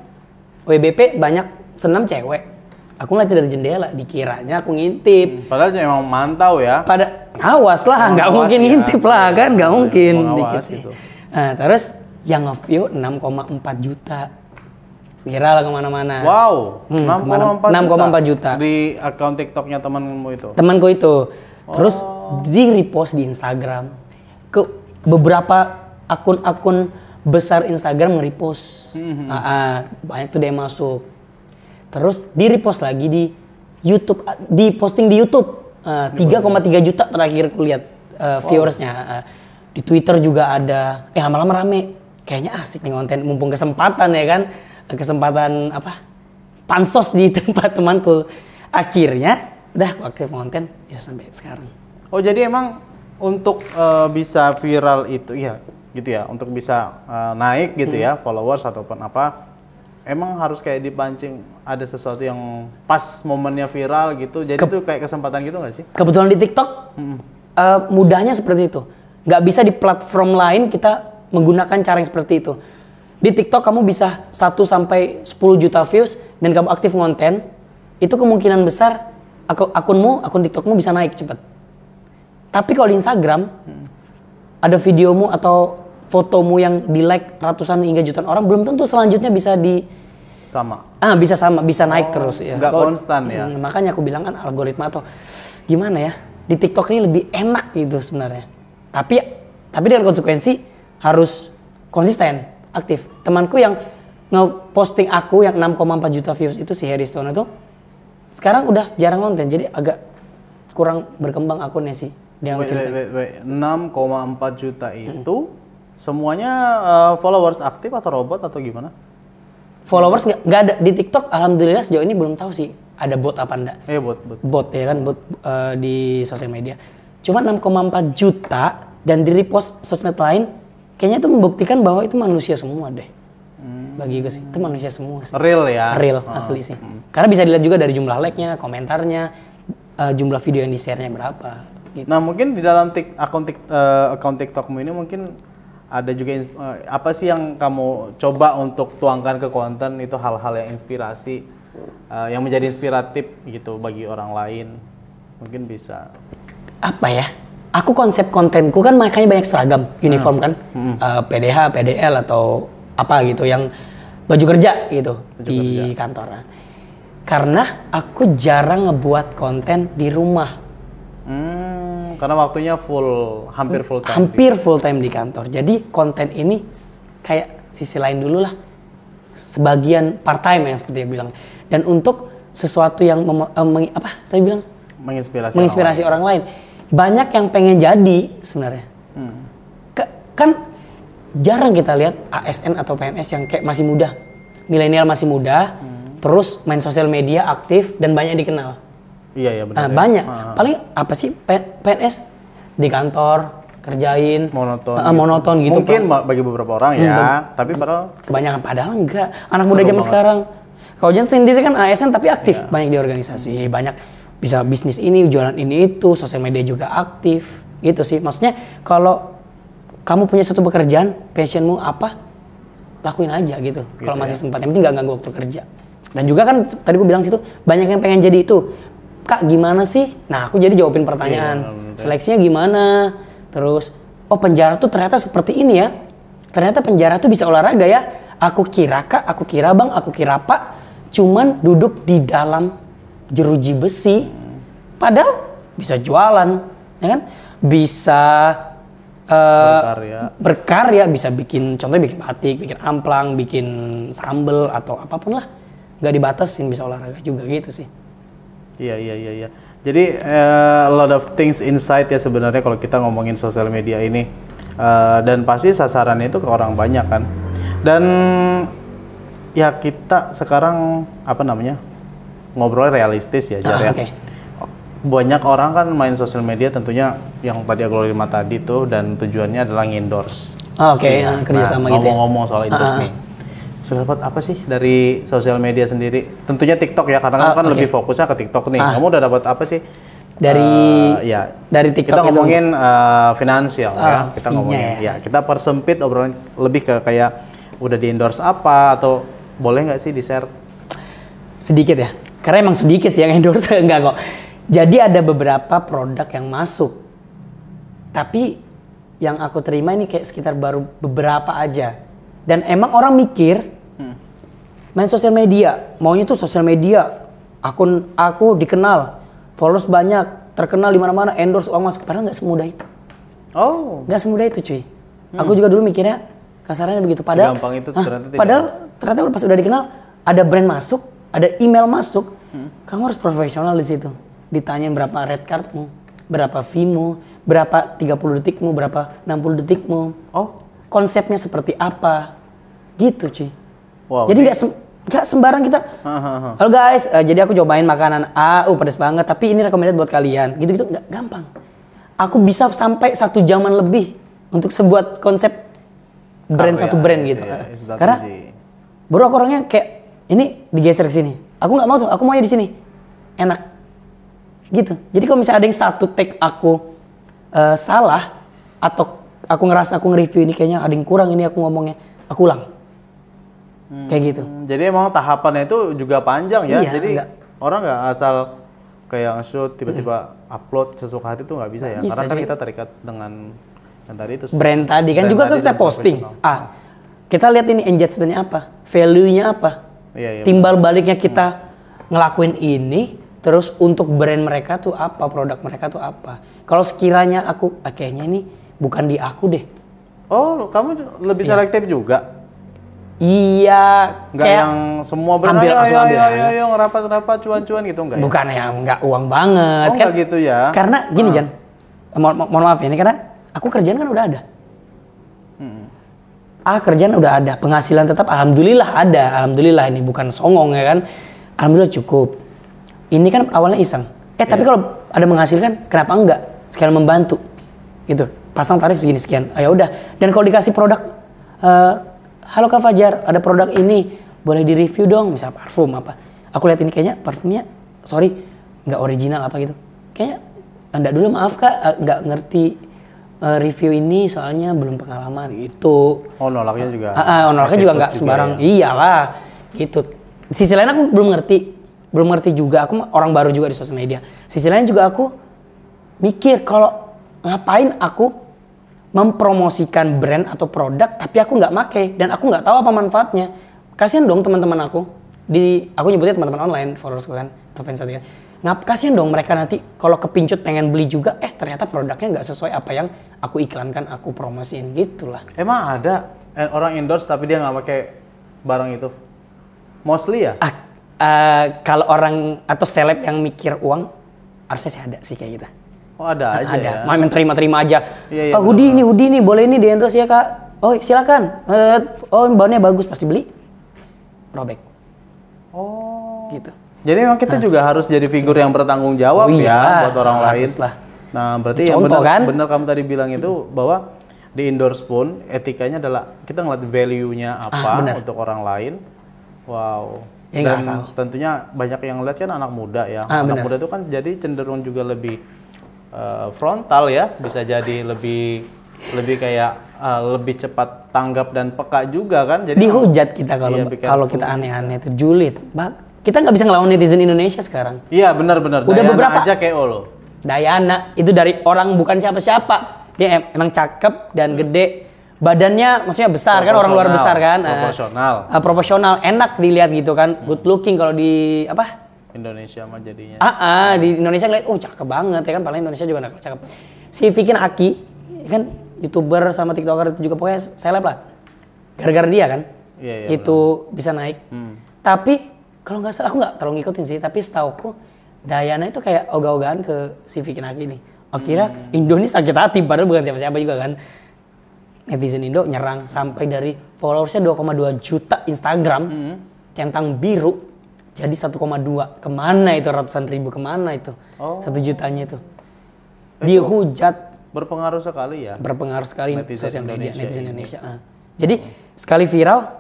WBP banyak senam cewek. Aku ngeliat dari jendela, dikiranya aku ngintip. Hmm, padahal emang mantau ya. Pada awas lah, nggak mungkin ya. ngintip lah kan, nggak iya, mungkin. Dikit, gitu. Nah, terus yang nge-view 6,4 juta. Viral kemana-mana. Wow, hmm, 6,4 juta. juta. Di akun TikToknya temanmu itu? Temanku itu. Terus oh. di-repost di Instagram. Ke beberapa akun-akun besar Instagram nge-repost. Mm -hmm. uh, banyak tuh dia masuk. Terus di-repost lagi di YouTube, ah, di posting di YouTube. Uh, 3,3 juta terakhir kulihat uh, viewersnya. Uh, di Twitter juga ada. Eh lama-lama rame. Kayaknya asik nih konten, mumpung kesempatan ya kan. Kesempatan apa? Pansos di <laughs> tempat temanku. Akhirnya udah aku aktif konten bisa sampai sekarang. Oh jadi emang untuk uh, bisa viral itu ya gitu ya untuk bisa uh, naik gitu ya, hmm. ya followers ataupun apa emang harus kayak dipancing ada sesuatu yang pas momennya viral gitu jadi Ke itu kayak kesempatan gitu nggak sih kebetulan di TikTok hmm. uh, mudahnya seperti itu Nggak bisa di platform lain kita menggunakan cara yang seperti itu. Di TikTok kamu bisa 1 sampai 10 juta views dan kamu aktif konten, itu kemungkinan besar aku, akunmu, akun TikTokmu bisa naik cepat. Tapi kalau di Instagram, hmm. ada videomu atau fotomu yang di like ratusan hingga jutaan orang, belum tentu selanjutnya bisa di sama. Ah, bisa sama, bisa naik oh, terus ya. Enggak konstan ya. Hmm, makanya aku bilang kan algoritma atau gimana ya? Di TikTok ini lebih enak gitu sebenarnya tapi tapi dengan konsekuensi harus konsisten aktif temanku yang ngeposting aku yang 6,4 juta views itu si Harry Stone itu sekarang udah jarang konten jadi agak kurang berkembang akunnya sih dia wait, wait, wait, wait. 6,4 juta itu hmm. semuanya uh, followers aktif atau robot atau gimana followers nggak ada di TikTok alhamdulillah sejauh ini belum tahu sih ada bot apa enggak. eh, iya, bot, bot. Bot ya kan bot uh, di sosial media cuma 6,4 juta dan di repost sosmed lain kayaknya itu membuktikan bahwa itu manusia semua deh hmm. bagi gue sih itu manusia semua sih real ya real oh. asli sih hmm. karena bisa dilihat juga dari jumlah like-nya komentarnya uh, jumlah video yang di share-nya berapa gitu nah mungkin di dalam tik akun tik uh, eh, account TikTokmu ini mungkin ada juga uh, apa sih yang kamu coba untuk tuangkan ke konten itu hal-hal yang inspirasi uh, yang menjadi inspiratif gitu bagi orang lain mungkin bisa apa ya? Aku konsep kontenku kan makanya banyak seragam, uniform hmm. kan, hmm. Uh, eh, PDH, PDL atau apa gitu yang baju kerja gitu baju di kerja. kantor. Karena aku jarang ngebuat konten di rumah. Hmm, karena waktunya full, hampir full time. Hampir full time di kantor. Jadi konten ini kayak sisi lain dulu lah, sebagian part time yang seperti dia bilang. Dan untuk sesuatu yang mem- uh, eh, meng- apa tadi bilang? Menginspirasi, menginspirasi orang, orang lain. Orang lain banyak yang pengen jadi sebenarnya. Hmm. Ke, kan jarang kita lihat ASN atau PNS yang kayak masih muda. Milenial masih muda, hmm. terus main sosial media aktif dan banyak dikenal. Iya, iya benar. Uh, ya. Banyak. Ah, ah, ah. Paling apa sih PNS di kantor kerjain monoton uh, gitu. monoton gitu mungkin Pak. bagi beberapa orang ya hmm, tapi padahal kebanyakan padahal enggak anak muda zaman sekarang kau jangan sendiri kan ASN tapi aktif iya. banyak di organisasi hmm. banyak bisa bisnis ini jualan ini itu sosial media juga aktif gitu sih maksudnya kalau kamu punya satu pekerjaan passionmu apa lakuin aja gitu, gitu kalau masih ya. sempat yang penting nggak ganggu waktu kerja dan juga kan tadi gue bilang situ banyak yang pengen jadi itu kak gimana sih nah aku jadi jawabin pertanyaan yeah, iya, seleksinya gimana terus oh penjara tuh ternyata seperti ini ya ternyata penjara tuh bisa olahraga ya aku kira kak aku kira bang aku kira pak cuman duduk di dalam jeruji besi. Padahal bisa jualan, ya kan? Bisa uh, berkarya. berkarya, bisa bikin contohnya bikin batik, bikin amplang, bikin sambel atau apapun lah. nggak dibatasin bisa olahraga juga gitu sih. Iya iya iya iya. Jadi uh, a lot of things inside ya sebenarnya kalau kita ngomongin sosial media ini uh, dan pasti sasarannya itu ke orang banyak kan. Dan ya kita sekarang apa namanya? ngobrol realistis ya jadi ah, ya. Okay. Banyak orang kan main sosial media tentunya yang tadi aku lima tadi tuh dan tujuannya adalah endorse. Ah, Oke, okay. Iya. nah, kerjasama nah, gitu. Ya? Ngomong-ngomong ya? soal ah, endorse ah, nih. Sudah dapat apa sih dari sosial media sendiri? Tentunya TikTok ya, karena kan ah, kamu kan okay. lebih fokusnya ke TikTok nih. Ah. Kamu udah dapat apa sih? Dari uh, ya dari TikTok kita ngomongin itu? uh, eh, finansial uh, ya, ah, kita ngomongin ya. ya kita persempit obrolan lebih ke kayak udah di endorse apa atau boleh nggak sih di share sedikit ya karena emang sedikit sih yang endorse <laughs> enggak kok. Jadi ada beberapa produk yang masuk. Tapi yang aku terima ini kayak sekitar baru beberapa aja. Dan emang orang mikir hmm. main sosial media, maunya tuh sosial media. Akun aku dikenal, followers banyak, terkenal di mana-mana, endorse uang masuk. Padahal nggak semudah itu. Oh. Nggak semudah itu cuy. Hmm. Aku juga dulu mikirnya kasarnya begitu. Padahal, itu ternyata ah, Padahal ternyata pas udah dikenal ada brand masuk, ada email masuk, hmm. kamu harus profesional di situ. Ditanyain berapa red cardmu, berapa fee-mu, berapa 30 detikmu, berapa 60 detikmu. Oh, konsepnya seperti apa. Gitu, cuy. Wow, jadi nggak sem gak sembarang kita. Halo guys, uh, jadi aku cobain makanan A, uh pedes banget, tapi ini recommended buat kalian. Gitu-gitu nggak gampang. Aku bisa sampai satu jaman lebih untuk sebuat konsep brand Karya, satu brand gitu. Yeah, iya, iya, iya, Karena baru aku orangnya kayak ini digeser ke sini. Aku nggak mau tuh, aku maunya di sini. Enak. Gitu. Jadi kalau misalnya ada yang satu take aku uh, salah atau aku ngerasa aku nge-review ini kayaknya ada yang kurang ini aku ngomongnya, aku ulang. Hmm, kayak gitu. Jadi emang tahapannya itu juga panjang ya. Iya, jadi enggak. orang nggak asal kayak shoot tiba-tiba hmm. upload sesuka hati tuh nggak bisa ya. Bisa, Karena kan kita terikat dengan yang tadi itu. Brand tadi kan brand juga tadi kita posting. Ah, kita lihat ini engagementnya apa, value-nya apa Iya, iya, Timbal betul. baliknya kita hmm. ngelakuin ini, terus untuk brand mereka tuh apa, produk mereka tuh apa. Kalau sekiranya aku, ah, kayaknya ini bukan di aku deh. Oh, kamu lebih iya. selektif juga? Iya, Gak yang semua benar ambil ayo, ayo, ambil. Ayo, ayo, ayo, ngerapat rapat cuan-cuan gitu enggak? Ya? Bukan ya? yang nggak uang banget. Oh, kan, gitu ya. Karena gini, hmm. Jan. Mohon mo maaf ya, ini karena aku kerjaan kan udah ada ah kerjaan udah ada penghasilan tetap alhamdulillah ada alhamdulillah ini bukan songong ya kan alhamdulillah cukup ini kan awalnya iseng eh tapi iya. kalau ada menghasilkan kenapa enggak sekalian membantu gitu pasang tarif segini sekian ayo ah, ya udah dan kalau dikasih produk uh, halo kak Fajar ada produk ini boleh di review dong misal parfum apa aku lihat ini kayaknya parfumnya sorry nggak original apa gitu kayaknya anda dulu maaf kak eh, nggak ngerti uh, review ini soalnya belum pengalaman itu. Oh nolaknya juga. Uh, uh, nolaknya juga nggak sembarang. Ya. Iyalah gitu. Sisi lain aku belum ngerti, belum ngerti juga. Aku orang baru juga di sosial media. Sisi lain juga aku mikir kalau ngapain aku mempromosikan brand atau produk tapi aku nggak make dan aku nggak tahu apa manfaatnya. Kasihan dong teman-teman aku di aku nyebutnya teman-teman online followersku kan atau fans kan ngap kasihan dong mereka nanti kalau kepincut pengen beli juga eh ternyata produknya nggak sesuai apa yang aku iklankan aku promosiin gitulah emang ada eh, orang endorse tapi dia nggak pakai barang itu mostly ya ah, uh, kalau orang atau seleb yang mikir uang harusnya sih ada sih kayak gitu oh ada ah, aja ada ya? main terima terima aja ya, ya, oh, hoodie ini hoodie ini boleh ini di endorse ya kak oh silakan uh, oh bahannya bagus pasti beli robek oh gitu jadi memang kita nah. juga harus jadi figur yang bertanggung jawab oh, iya, ya buat orang lain. Lah. Nah, berarti yang benar kan? benar kamu tadi bilang itu bahwa di endorse pun etikanya adalah kita ngeliat value-nya ah, apa ah, untuk orang lain. Wow. Ya, Dan tentunya banyak yang ngeliat kan anak muda ya. Ah, anak bener. muda itu kan jadi cenderung juga lebih uh, frontal ya, bisa jadi lebih lebih kayak uh, lebih cepat tanggap dan peka juga kan jadi dihujat kita kalau iya, kalau kita aneh-aneh itu julid bak kita nggak bisa ngelawan netizen Indonesia sekarang. Iya benar-benar. Udah Dayana beberapa aja kayak lo. Dayana itu dari orang bukan siapa-siapa. Dia emang cakep dan hmm. gede. Badannya maksudnya besar kan orang luar besar kan. Ah. Proporsional. Uh, uh, proporsional, enak dilihat gitu kan. Hmm. Good looking kalau di apa? Indonesia mah jadinya. Ah, ah di Indonesia ngeliat, oh cakep banget ya kan. Paling Indonesia juga nakal cakep. Si Vikin Aki ya kan youtuber sama tiktoker itu juga pokoknya seleb lah. Gara-gara dia kan. Iya, iya, itu bener. bisa naik. Hmm. Tapi kalau nggak salah aku nggak terlalu ngikutin sih tapi setahu aku Dayana itu kayak ogah-ogahan ke si Vicky Naki ini akhirnya hmm. Indo ini sakit hati padahal bukan siapa-siapa juga kan netizen Indo nyerang sampai dari followersnya 2,2 juta Instagram hmm. centang biru jadi 1,2 kemana itu ratusan ribu kemana itu oh. satu oh. jutanya itu eh, dihujat berpengaruh sekali ya berpengaruh sekali netizen sosial media Indonesia netizen Indonesia ah. jadi sekali viral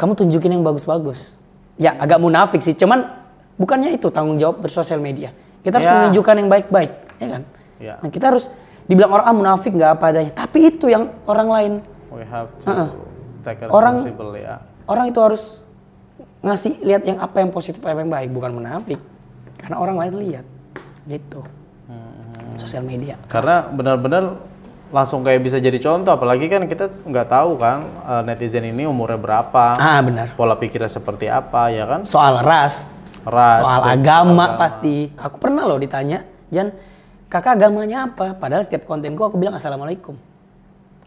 kamu tunjukin yang bagus-bagus Ya agak munafik sih, cuman bukannya itu tanggung jawab bersosial media. Kita harus ya. menunjukkan yang baik-baik, ya kan? Ya. Nah, kita harus dibilang orang ah munafik nggak apa adanya, tapi itu yang orang lain. We have to uh -uh. take orang, ya. Orang itu harus ngasih lihat yang apa yang positif apa yang baik, bukan munafik. Karena orang lain lihat, gitu. Hmm. Sosial media. Karena benar-benar langsung kayak bisa jadi contoh apalagi kan kita nggak tahu kan eh, netizen ini umurnya berapa ah benar pola pikirnya seperti apa ya kan soal ras ras soal ya, agama, agama pasti aku pernah loh ditanya Jan kakak agamanya apa padahal setiap kontenku aku bilang assalamualaikum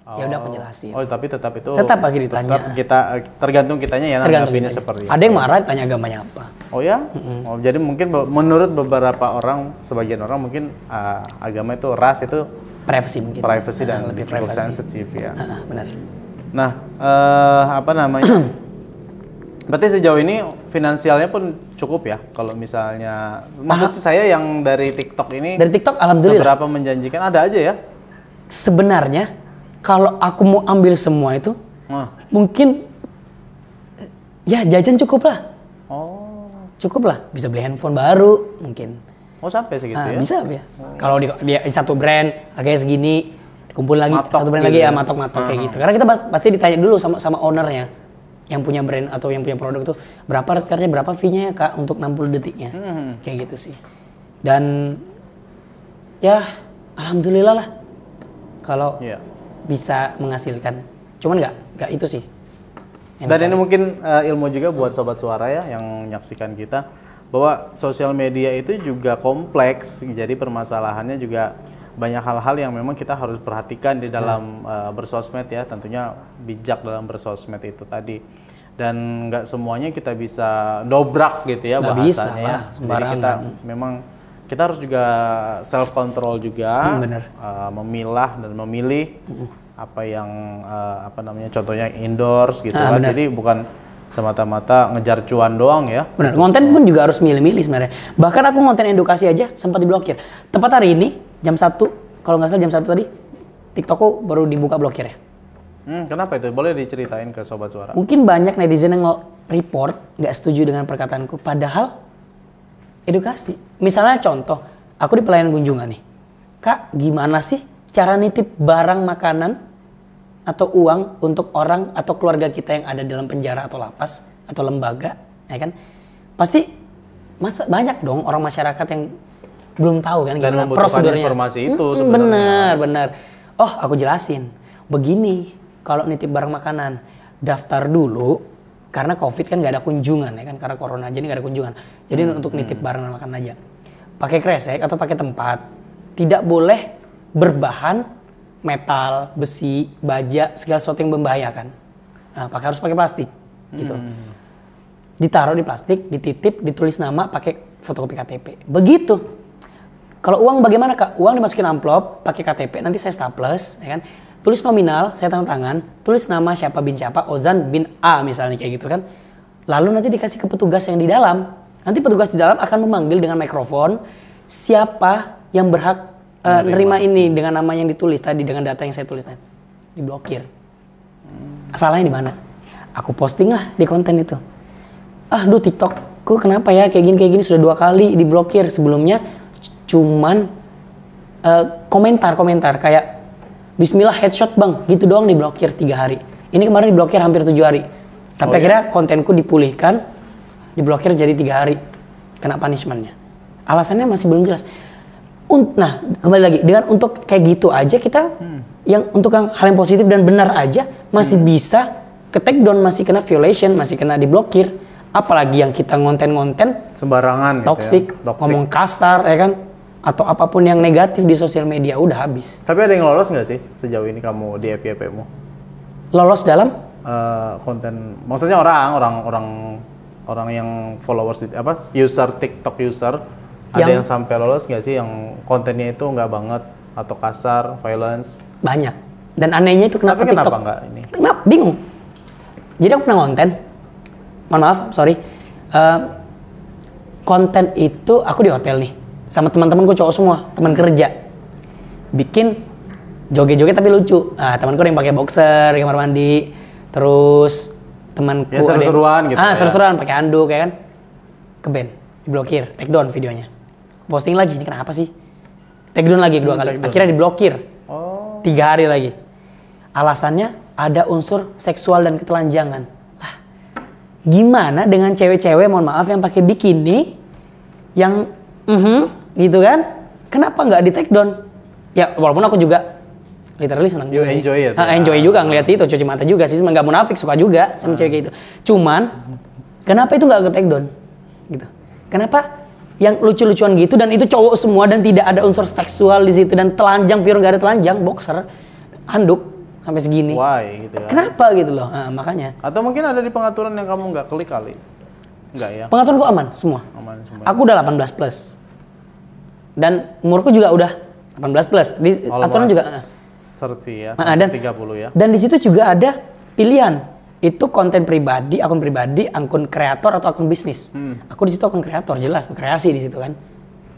oh. ya udah aku oh. jelasin oh tapi tetap itu tetap lagi ditanya tetap kita tergantung kitanya ya tergantung seperti ada yang marah ditanya agamanya apa oh ya mm-hmm. oh jadi mungkin menurut beberapa orang sebagian orang mungkin uh, agama itu ras itu privacy mungkin. Privacy dan eh, lebih cukup privacy. sensitif ya. Uh, benar. Nah, uh, apa namanya? <coughs> Berarti sejauh ini finansialnya pun cukup ya kalau misalnya maksud ah. saya yang dari TikTok ini Dari TikTok alhamdulillah. Seberapa menjanjikan ada aja ya? Sebenarnya kalau aku mau ambil semua itu nah. mungkin ya jajan cukup lah. Oh. Cukup lah bisa beli handphone baru mungkin Mau oh, sampai segitu nah, ya? Bisa ya. Hmm. Kalau di, di, di satu brand harganya segini, kumpul lagi matok satu brand gitu lagi ya, ya matok-matok ya. kayak gitu. Karena kita pasti ditanya dulu sama sama ownernya yang punya brand atau yang punya produk itu berapa red berapa fee-nya ya kak untuk 60 detiknya, hmm. kayak gitu sih. Dan ya alhamdulillah lah kalau yeah. bisa menghasilkan. Cuman nggak nggak itu sih. Dan ini mungkin uh, ilmu juga buat sobat suara ya yang menyaksikan kita bahwa sosial media itu juga kompleks jadi permasalahannya juga banyak hal-hal yang memang kita harus perhatikan di ya. dalam yeah. uh, bersosmed ya tentunya bijak dalam bersosmed itu tadi dan nggak semuanya kita bisa dobrak gitu ya gak bahasanya bisa, ya jadi kita memang kita harus juga self control juga hmm, bener. Uh, eh, memilah dan memilih uh. apa yang uh, apa namanya contohnya endorse gitu ah, kan bener. jadi bukan semata-mata ngejar cuan doang ya. Benar. Konten pun juga harus milih-milih sebenarnya. Bahkan aku konten edukasi aja sempat diblokir. Tepat hari ini jam 1 kalau nggak salah jam 1 tadi TikTokku baru dibuka blokir ya. Hmm, kenapa itu? Boleh diceritain ke sobat suara. Mungkin banyak netizen yang report nggak setuju dengan perkataanku padahal edukasi. Misalnya contoh, aku di pelayanan kunjungan nih. Kak, gimana sih cara nitip barang makanan atau uang untuk orang atau keluarga kita yang ada dalam penjara atau lapas atau lembaga, ya kan? Pasti masa banyak dong orang masyarakat yang belum tahu kan Dan gimana prosedurnya. informasi itu sebenarnya. Benar, benar. Oh, aku jelasin. Begini, kalau nitip barang makanan, daftar dulu karena covid kan nggak ada kunjungan ya kan karena corona aja ini nggak ada kunjungan jadi hmm. untuk nitip hmm. barang makan aja pakai kresek atau pakai tempat tidak boleh berbahan metal, besi, baja, segala sesuatu yang membahayakan. Nah, pakai harus pakai plastik gitu. Hmm. Ditaruh di plastik, dititip, ditulis nama pakai fotokopi KTP. Begitu. Kalau uang bagaimana Kak? Uang dimasukin amplop, pakai KTP, nanti saya staples, ya kan? Tulis nominal, saya tanda tangan, tulis nama siapa bin siapa, Ozan bin A misalnya kayak gitu kan. Lalu nanti dikasih ke petugas yang di dalam. Nanti petugas di dalam akan memanggil dengan mikrofon siapa yang berhak uh, eh, nerima ini dengan nama yang ditulis tadi dengan data yang saya tulis tadi diblokir hmm. salahnya di mana aku posting lah di konten itu ah duh tiktokku kenapa ya kayak gini kayak gini sudah dua kali diblokir sebelumnya cuman uh, komentar komentar kayak Bismillah headshot bang gitu doang diblokir tiga hari ini kemarin diblokir hampir tujuh hari tapi oh, iya? akhirnya iya? kontenku dipulihkan diblokir jadi tiga hari kena punishmentnya alasannya masih belum jelas nah kembali lagi dengan untuk kayak gitu aja kita hmm. yang untuk yang hal yang positif dan benar aja masih hmm. bisa ke take down masih kena violation masih kena diblokir apalagi yang kita ngonten-ngonten sembarangan gitu toxic, gitu ya. toxic ngomong kasar ya kan atau apapun yang negatif di sosial media udah habis tapi ada yang lolos nggak sih sejauh ini kamu di FYP mu lolos dalam uh, konten maksudnya orang orang orang orang yang followers apa user TikTok user yang... Ada yang sampai lolos nggak sih yang kontennya itu nggak banget atau kasar, violence? Banyak. Dan anehnya itu kenapa Tapi kenapa TikTok? ini? Kenapa? Bingung. Jadi aku pernah konten. Mohon maaf, sorry. Uh, konten itu aku di hotel nih sama teman-teman gue cowok semua teman kerja bikin joget-joget tapi lucu nah, temanku ada yang pakai boxer di kamar mandi terus temanku ya, seru-seruan gitu ah ya. seru-seruan pakai handuk ya kan keben, diblokir take down videonya posting lagi ini kenapa sih take down lagi kedua kali akhirnya diblokir oh. tiga hari lagi alasannya ada unsur seksual dan ketelanjangan lah gimana dengan cewek-cewek mohon maaf yang pakai bikini yang mm -hmm, gitu kan kenapa nggak di take down ya walaupun aku juga literally senang juga enjoy sih. it uh, enjoy juga ngeliat itu cuci mata juga sih nggak munafik suka juga sama uh. cewek kayak gitu. cuman kenapa itu nggak ke take down gitu kenapa yang lucu-lucuan gitu dan itu cowok semua dan tidak ada unsur seksual di situ dan telanjang pure gak ada telanjang boxer handuk sampai segini. Why gitu ya? Kenapa gitu loh? Nah, makanya. Atau mungkin ada di pengaturan yang kamu nggak klik kali. Enggak ya. Pengaturan gua aman semua. Aman semua. Aku udah 18 plus. Dan umurku juga udah 18 plus. Di Almost aturan juga. Serti ah. ya. Uh, dan 30 ya. Dan di situ juga ada pilihan itu konten pribadi, akun pribadi, akun kreator atau akun bisnis. Hmm. Aku di situ akun kreator, jelas berkreasi di situ kan.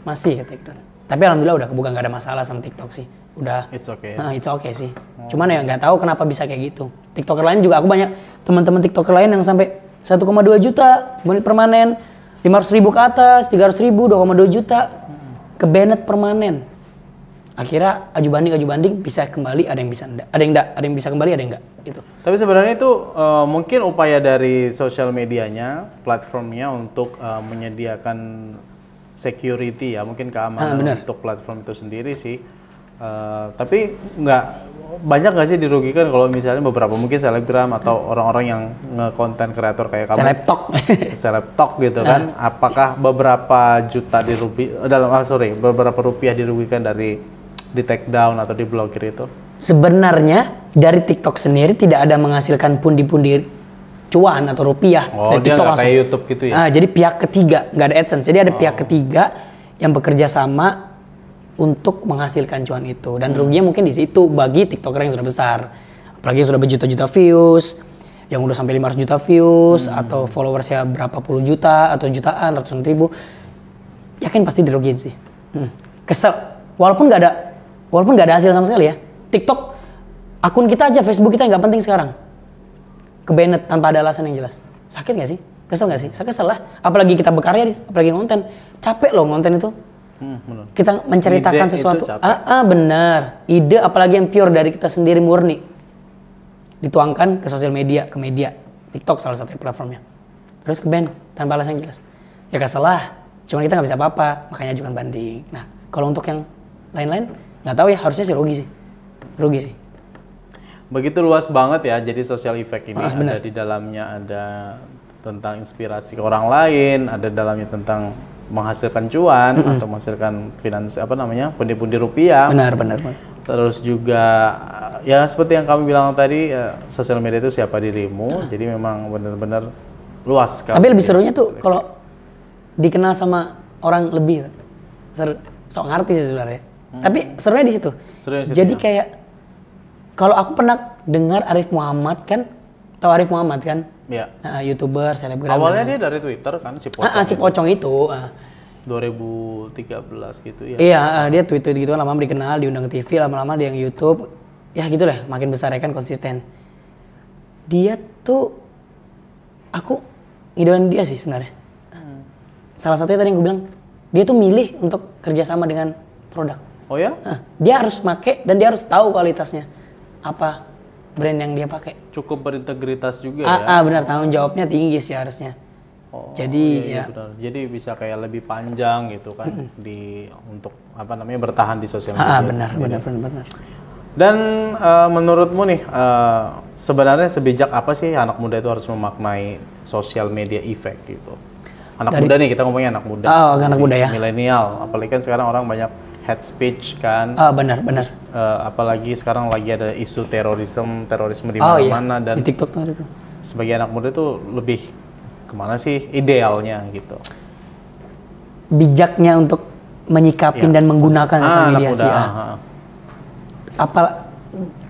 Masih ke TikTok. Tapi alhamdulillah udah kebuka nggak ada masalah sama TikTok sih. Udah. It's okay. Nah, it's okay sih. Hmm. Cuman ya nggak tahu kenapa bisa kayak gitu. TikToker lain juga aku banyak teman-teman TikToker lain yang sampai 1,2 juta menit permanen, 500 ribu ke atas, 300 ribu, 2,2 juta hmm. ke Bennett permanen akhirnya aju banding aju banding bisa kembali ada yang bisa enggak ada yang enggak ada yang bisa kembali ada yang enggak itu tapi sebenarnya itu uh, mungkin upaya dari sosial medianya platformnya untuk uh, menyediakan security ya mungkin keamanan ah, untuk platform itu sendiri sih uh, tapi nggak banyak nggak sih dirugikan kalau misalnya beberapa mungkin selebgram atau orang-orang yang ngekonten kreator kayak kamu selebtok <laughs> selebtok gitu kan ah. apakah beberapa juta dirugi dalam ah, sorry beberapa rupiah dirugikan dari di take down atau di blokir itu? Sebenarnya dari TikTok sendiri tidak ada menghasilkan pundi-pundi cuan atau rupiah oh, dari dia TikTok Kayak YouTube gitu ya. Uh, jadi pihak ketiga nggak ada AdSense. Jadi ada oh. pihak ketiga yang bekerja sama untuk menghasilkan cuan itu dan hmm. ruginya mungkin di situ bagi TikToker yang sudah besar. Apalagi yang sudah berjuta-juta views, yang udah sampai 500 juta views hmm. atau followersnya berapa puluh juta atau jutaan ratusan ribu yakin pasti dirugiin sih hmm. kesel walaupun nggak ada Walaupun nggak ada hasil sama sekali ya. TikTok, akun kita aja, Facebook kita nggak penting sekarang. Kebenet tanpa ada alasan yang jelas. Sakit nggak sih? Kesel nggak sih? Saya kesel lah. Apalagi kita berkarya, apalagi konten. Capek loh konten itu. Hmm, Kita menceritakan Ide sesuatu. Ah, ah, benar. Ide apalagi yang pure dari kita sendiri murni. Dituangkan ke sosial media, ke media. TikTok salah satu platformnya. Terus ke band tanpa alasan yang jelas. Ya kesel lah. Cuman kita nggak bisa apa-apa, makanya ajukan banding. Nah, kalau untuk yang lain-lain, nggak tahu ya harusnya sih rugi sih rugi sih begitu luas banget ya jadi social efek ini ah, ada di dalamnya ada tentang inspirasi ke orang lain ada dalamnya tentang menghasilkan cuan mm -hmm. atau menghasilkan finansi apa namanya pundi-pundi rupiah benar benar terus juga ya seperti yang kami bilang tadi ya, sosial media itu siapa dirimu ah. jadi memang benar-benar luas sekali tapi lebih serunya tuh kalau dikenal sama orang lebih sok ngerti sih sebenarnya Hmm. Tapi serunya di situ. Jadi ya. kayak kalau aku pernah dengar Arif Muhammad kan, tahu Arif Muhammad kan? Iya. Uh, YouTuber, selebgram. Awalnya dia dari Twitter kan si ah, ah, Pocong. Uh, uh, si Pocong itu. Uh, 2013 gitu ya. Iya, uh, dia tweet-tweet gitu lama-lama dikenal, diundang ke TV, lama-lama dia yang YouTube. Ya gitu lah, makin besar ya kan konsisten. Dia tuh aku idolan dia sih sebenarnya. Hmm. Salah satunya tadi yang gue bilang, dia tuh milih untuk kerjasama dengan produk. Oh ya? Nah, dia harus make dan dia harus tahu kualitasnya apa brand yang dia pakai. Cukup berintegritas juga ah, ya. Ah, benar tanggung jawabnya tinggi sih harusnya. Oh, jadi iya, iya ya. Benar. Jadi bisa kayak lebih panjang gitu kan mm -hmm. di untuk apa namanya bertahan di sosial media. Ah, benar, benar, benar, benar. Dan uh, menurutmu nih uh, sebenarnya sebijak apa sih anak muda itu harus memaknai sosial media effect gitu? Anak Dari, muda nih kita ngomongnya anak muda. Oh, anak muda ya. Milenial, apalagi kan sekarang orang banyak head speech kan. Oh, benar, benar. Uh, apalagi sekarang lagi ada isu terorisme, terorisme di mana-mana oh, iya. dan di TikTok tuh ada tuh. Sebagai anak muda tuh lebih kemana sih idealnya gitu? Bijaknya untuk menyikapin ya. dan menggunakan ah, sosial media sih. Ya. Ah, ah. Apa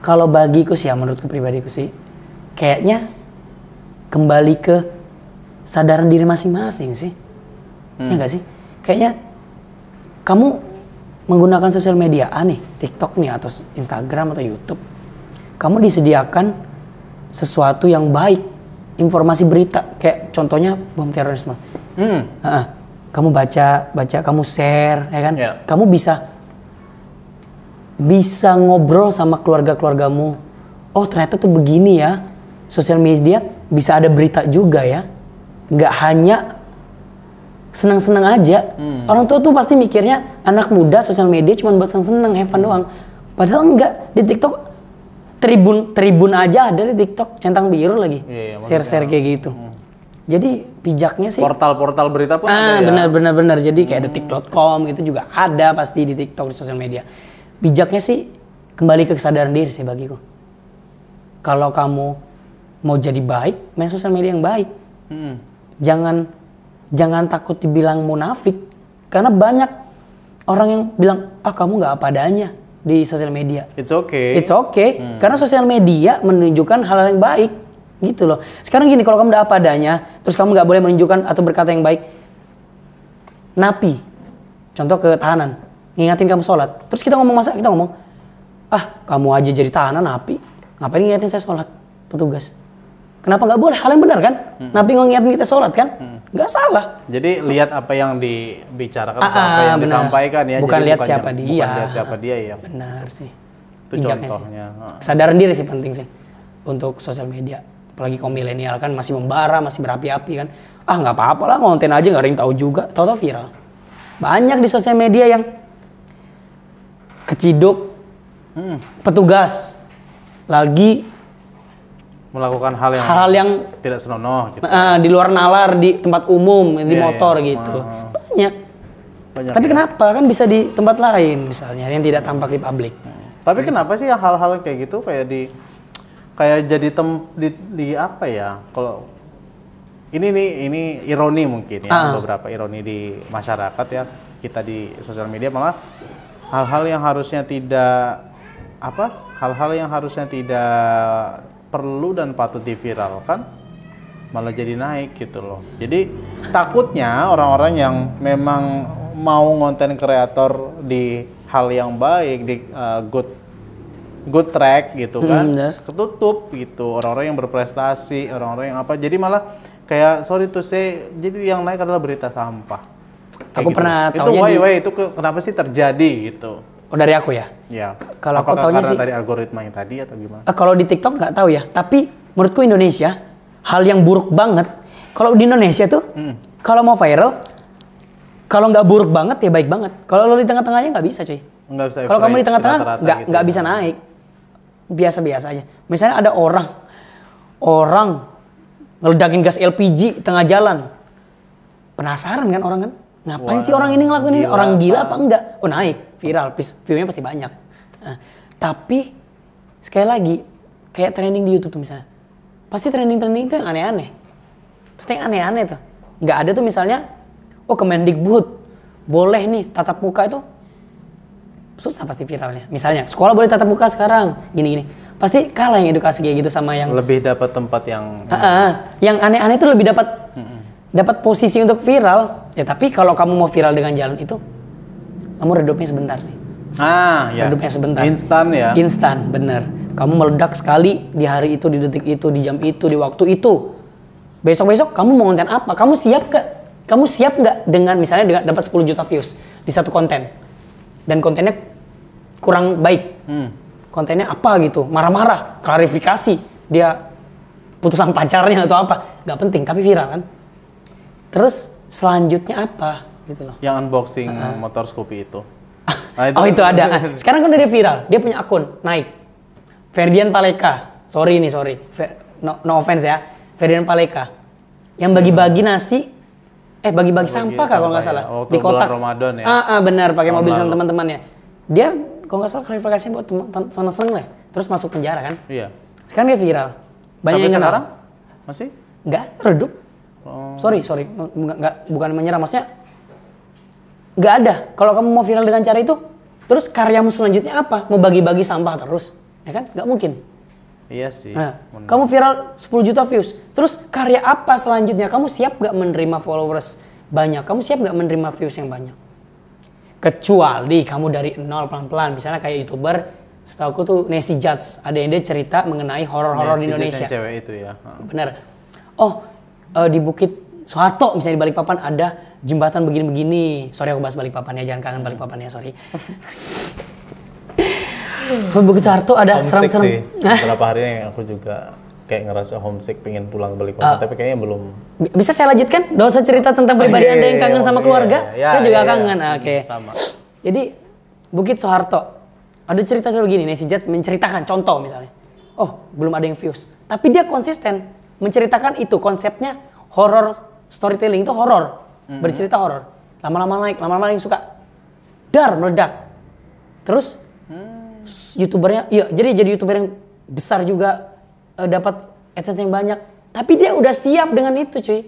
kalau bagiku sih ya menurutku pribadiku sih kayaknya kembali ke sadaran diri masing-masing sih. Ya hmm. Ya enggak sih? Kayaknya kamu menggunakan sosial media A ah, nih, TikTok nih atau Instagram atau YouTube, kamu disediakan sesuatu yang baik, informasi berita kayak contohnya bom terorisme. Hmm. Uh -uh. Kamu baca, baca, kamu share, ya kan? Yeah. Kamu bisa bisa ngobrol sama keluarga-keluargamu. Oh ternyata tuh begini ya, sosial media bisa ada berita juga ya. Nggak hanya senang-senang aja. Hmm. Orang tua tuh pasti mikirnya anak muda sosial media cuma buat senang-senang have fun hmm. doang. Padahal enggak di TikTok tribun tribun aja ada di TikTok centang biru lagi. Iya, iya, share-share kayak gitu. Hmm. Jadi bijaknya sih portal-portal berita pun ah, ada ya. benar benar benar. Jadi kayak hmm. detik.com itu juga ada pasti di TikTok di sosial media. Bijaknya sih kembali ke kesadaran diri sih bagiku. Kalau kamu mau jadi baik, main sosial media yang baik. Hmm. Jangan jangan takut dibilang munafik karena banyak orang yang bilang ah kamu nggak apa adanya di sosial media. It's okay. It's okay hmm. karena sosial media menunjukkan hal-hal yang baik gitu loh. Sekarang gini kalau kamu nggak apa adanya, terus kamu nggak boleh menunjukkan atau berkata yang baik, napi, contoh ke tahanan, ngingatin kamu sholat. Terus kita ngomong masa kita ngomong, ah kamu aja jadi tahanan napi, ngapain ngingatin saya sholat petugas? Kenapa nggak boleh? Hal yang benar kan? Hmm. Nabi ngingetin kita sholat kan? Hmm. Nggak hmm. salah. Jadi lihat apa yang dibicarakan, Aa, ah, apa yang ah, benar. disampaikan ya. Bukan lihat siapa dia. Bukan lihat siapa dia ya. Benar sih. Itu Injaknya contohnya. Sih. Ah. Kesadaran diri sih penting sih untuk sosial media. Apalagi kaum milenial kan masih membara, masih berapi-api kan. Ah nggak apa-apa lah ngonten aja nggak ada yang tahu juga. tahu tau viral. Banyak di sosial media yang keciduk hmm. petugas lagi melakukan hal yang hal yang tidak senonoh gitu. uh, di luar nalar di tempat umum di yeah, iya. motor yeah. gitu wow. banyak banyak tapi ya? kenapa kan bisa di tempat lain misalnya yang tidak tampak di publik tapi hmm. kenapa sih hal-hal kayak gitu kayak di kayak jadi tem di, di apa ya kalau ini nih ini ironi mungkin ya uh. beberapa ironi di masyarakat ya kita di sosial media malah hal-hal yang harusnya tidak apa hal-hal yang harusnya tidak perlu dan patut diviralkan malah jadi naik gitu loh. Jadi takutnya orang-orang yang memang mau konten kreator di hal yang baik di uh, good good track gitu hmm, kan hmm, ya. yeah. ketutup gitu orang-orang yang berprestasi orang-orang yang apa jadi malah kayak sorry to say jadi yang naik adalah berita sampah kayak aku gitu. pernah itu why why itu kenapa sih terjadi gitu Oh dari aku ya? Iya. Kalau aku taunya sih dari algoritma yang tadi atau gimana? Uh, kalau di TikTok nggak tahu ya, tapi menurutku Indonesia hal yang buruk banget. Kalau di Indonesia tuh, hmm. kalau mau viral, kalau nggak buruk banget ya baik banget. Kalau lo di tengah-tengahnya nggak bisa cuy. Nggak bisa. Kalau kamu di tengah-tengah nggak gitu. nggak ya. bisa naik, biasa-biasa aja. Misalnya ada orang orang ngeledakin gas LPG tengah jalan, penasaran kan orang kan? Ngapain Wah, sih orang ini ngelakuin ini? Orang gila apa enggak? Oh naik viral, view-nya pasti banyak. Nah, tapi sekali lagi kayak trending di YouTube tuh misalnya, pasti trending-trending itu yang aneh-aneh. Pasti yang aneh-aneh tuh. Nggak ada tuh misalnya, oh Kemendikbud boleh nih tatap muka itu susah pasti viralnya. Misalnya sekolah boleh tatap muka sekarang, gini-gini. Pasti kalah yang edukasi kayak gitu sama yang lebih dapat tempat yang uh, uh, yang aneh-aneh itu lebih dapat mm -mm. dapat posisi untuk viral. Ya tapi kalau kamu mau viral dengan jalan itu kamu redupnya sebentar sih. Ah, ya. Redupnya sebentar. Instan ya. Instan, bener. Kamu meledak sekali di hari itu, di detik itu, di jam itu, di waktu itu. Besok-besok kamu mau konten apa? Kamu siap gak? Kamu siap nggak dengan misalnya dengan dapat 10 juta views di satu konten? Dan kontennya kurang baik. Hmm. Kontennya apa gitu? Marah-marah, klarifikasi. Dia putusan pacarnya atau apa? Gak penting, tapi viral kan? Terus selanjutnya apa? gitu loh. Yang unboxing uh -huh. motor Scoopy itu. <laughs> Nah, itu oh itu <laughs> ada. Sekarang kan udah viral. Dia punya akun naik. Ferdian Paleka. Sorry ini sorry. no, no offense ya. Ferdian Paleka. Yang bagi-bagi hmm. nasi. Eh bagi-bagi sampah kalau nggak salah. Ya. Oh, di kotak. Ramadan ya. Ah, ah benar pakai mobil sama teman-temannya. Dia kalau nggak salah klarifikasinya buat seneng-seneng lah. Terus masuk penjara kan? Iya. Sekarang dia viral. Banyak Sampai yang sekarang? Masih? Nggak, redup. Oh. Sorry, sorry. Nggak, bukan menyerah. Maksudnya nggak ada. Kalau kamu mau viral dengan cara itu, terus karyamu selanjutnya apa? Mau bagi-bagi sampah terus, ya kan? nggak mungkin. Iya sih. Nah, kamu viral 10 juta views. Terus karya apa selanjutnya? Kamu siap nggak menerima followers banyak? Kamu siap nggak menerima views yang banyak? Kecuali kamu dari nol pelan-pelan. Misalnya kayak youtuber, setahu aku tuh Nessie Judge. Ada yang dia cerita mengenai horor-horor di Indonesia. cewek itu ya. Bener. Oh, eh, di Bukit Soeharto misalnya di Balikpapan ada jembatan begini-begini. Sorry aku bahas balik papannya, jangan kangen balik papannya, sorry. <laughs> Bukit Soeharto ada serem-serem. seram <laughs> Beberapa hari yang aku juga kayak ngerasa homesick, pengen pulang balik papan, uh, tapi kayaknya belum. Bisa saya lanjutkan? Gak usah cerita tentang pribadi iya, Anda yang iya, kangen sama iya. keluarga. Iya, saya juga iya, kangen. Iya. Oke. Okay. Sama. Jadi Bukit Soeharto ada cerita kayak begini nih si Jets menceritakan contoh misalnya oh belum ada yang views tapi dia konsisten menceritakan itu konsepnya horror storytelling itu horror hmm. bercerita horor. Lama-lama naik, lama-lama yang suka. Dar meledak. Terus hmm. youtubernya, iya jadi jadi youtuber yang besar juga uh, dapat adsense yang banyak. Tapi dia udah siap dengan itu cuy.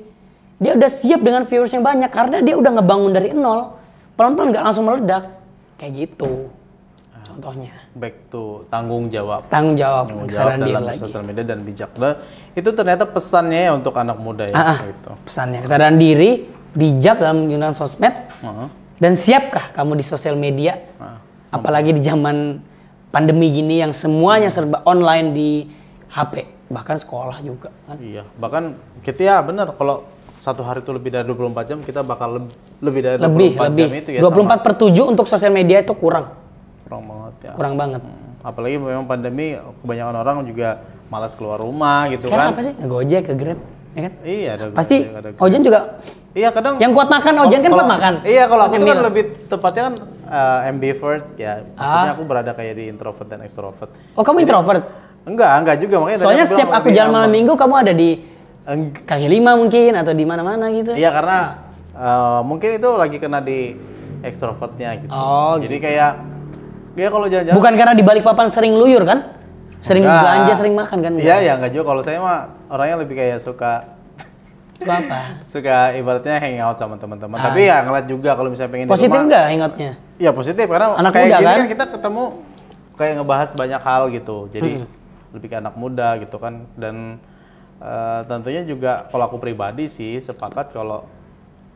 Dia udah siap dengan viewers yang banyak karena dia udah ngebangun dari nol. Pelan-pelan gak langsung meledak. Kayak gitu ah. contohnya. Back to tanggung jawab. Tanggung jawab. Tanggung jawab dalam diri sosial media dan bijak. Nah, itu ternyata pesannya ya untuk anak muda ya. Ah, ah. itu. Pesannya kesadaran diri, bijak dalam menggunakan sosmed uh-huh. dan siapkah kamu di sosial media uh-huh. apalagi di zaman pandemi gini yang semuanya hmm. serba online di HP bahkan sekolah juga kan iya bahkan kita ya benar kalau satu hari itu lebih dari 24 jam kita bakal lebih, lebih dari lebih, 24 lebih. jam itu ya 24 sama. per 7 untuk sosial media itu kurang kurang banget ya kurang banget hmm. apalagi memang pandemi kebanyakan orang juga malas keluar rumah gitu Sekarang kan apa sih gojek ke Grab ya kan? Iya. Ada Pasti ada, Ojan juga. Iya kadang. Yang kuat makan Ojan kan kalau, makan. Iya kalau aku kan lebih tepatnya kan uh, eh, ambivert ya. Maksudnya ah. aku berada kayak di introvert dan extrovert. Oh kamu Jadi, introvert? Enggak enggak juga makanya. Soalnya aku setiap aku jalan malam minggu kamu ada di kaki lima mungkin atau di mana-mana gitu. Iya karena uh, mungkin itu lagi kena di extrovertnya gitu. Oh. Jadi gitu. kayak ya kalau jalan-jalan. Bukan karena di balik papan sering luyur kan? Sering enggak. belanja, sering makan kan? Iya, ya enggak juga. Kalau saya mah orangnya lebih kayak suka apa? <laughs> suka ibaratnya hangout sama teman-teman. Ah. Tapi ya ngeliat juga kalau misalnya pengen positif nggak hangoutnya? Iya positif karena anak kayak muda, gini kan? kan kita ketemu kayak ngebahas banyak hal gitu. Jadi hmm. lebih ke anak muda gitu kan dan uh, tentunya juga kalau aku pribadi sih sepakat kalau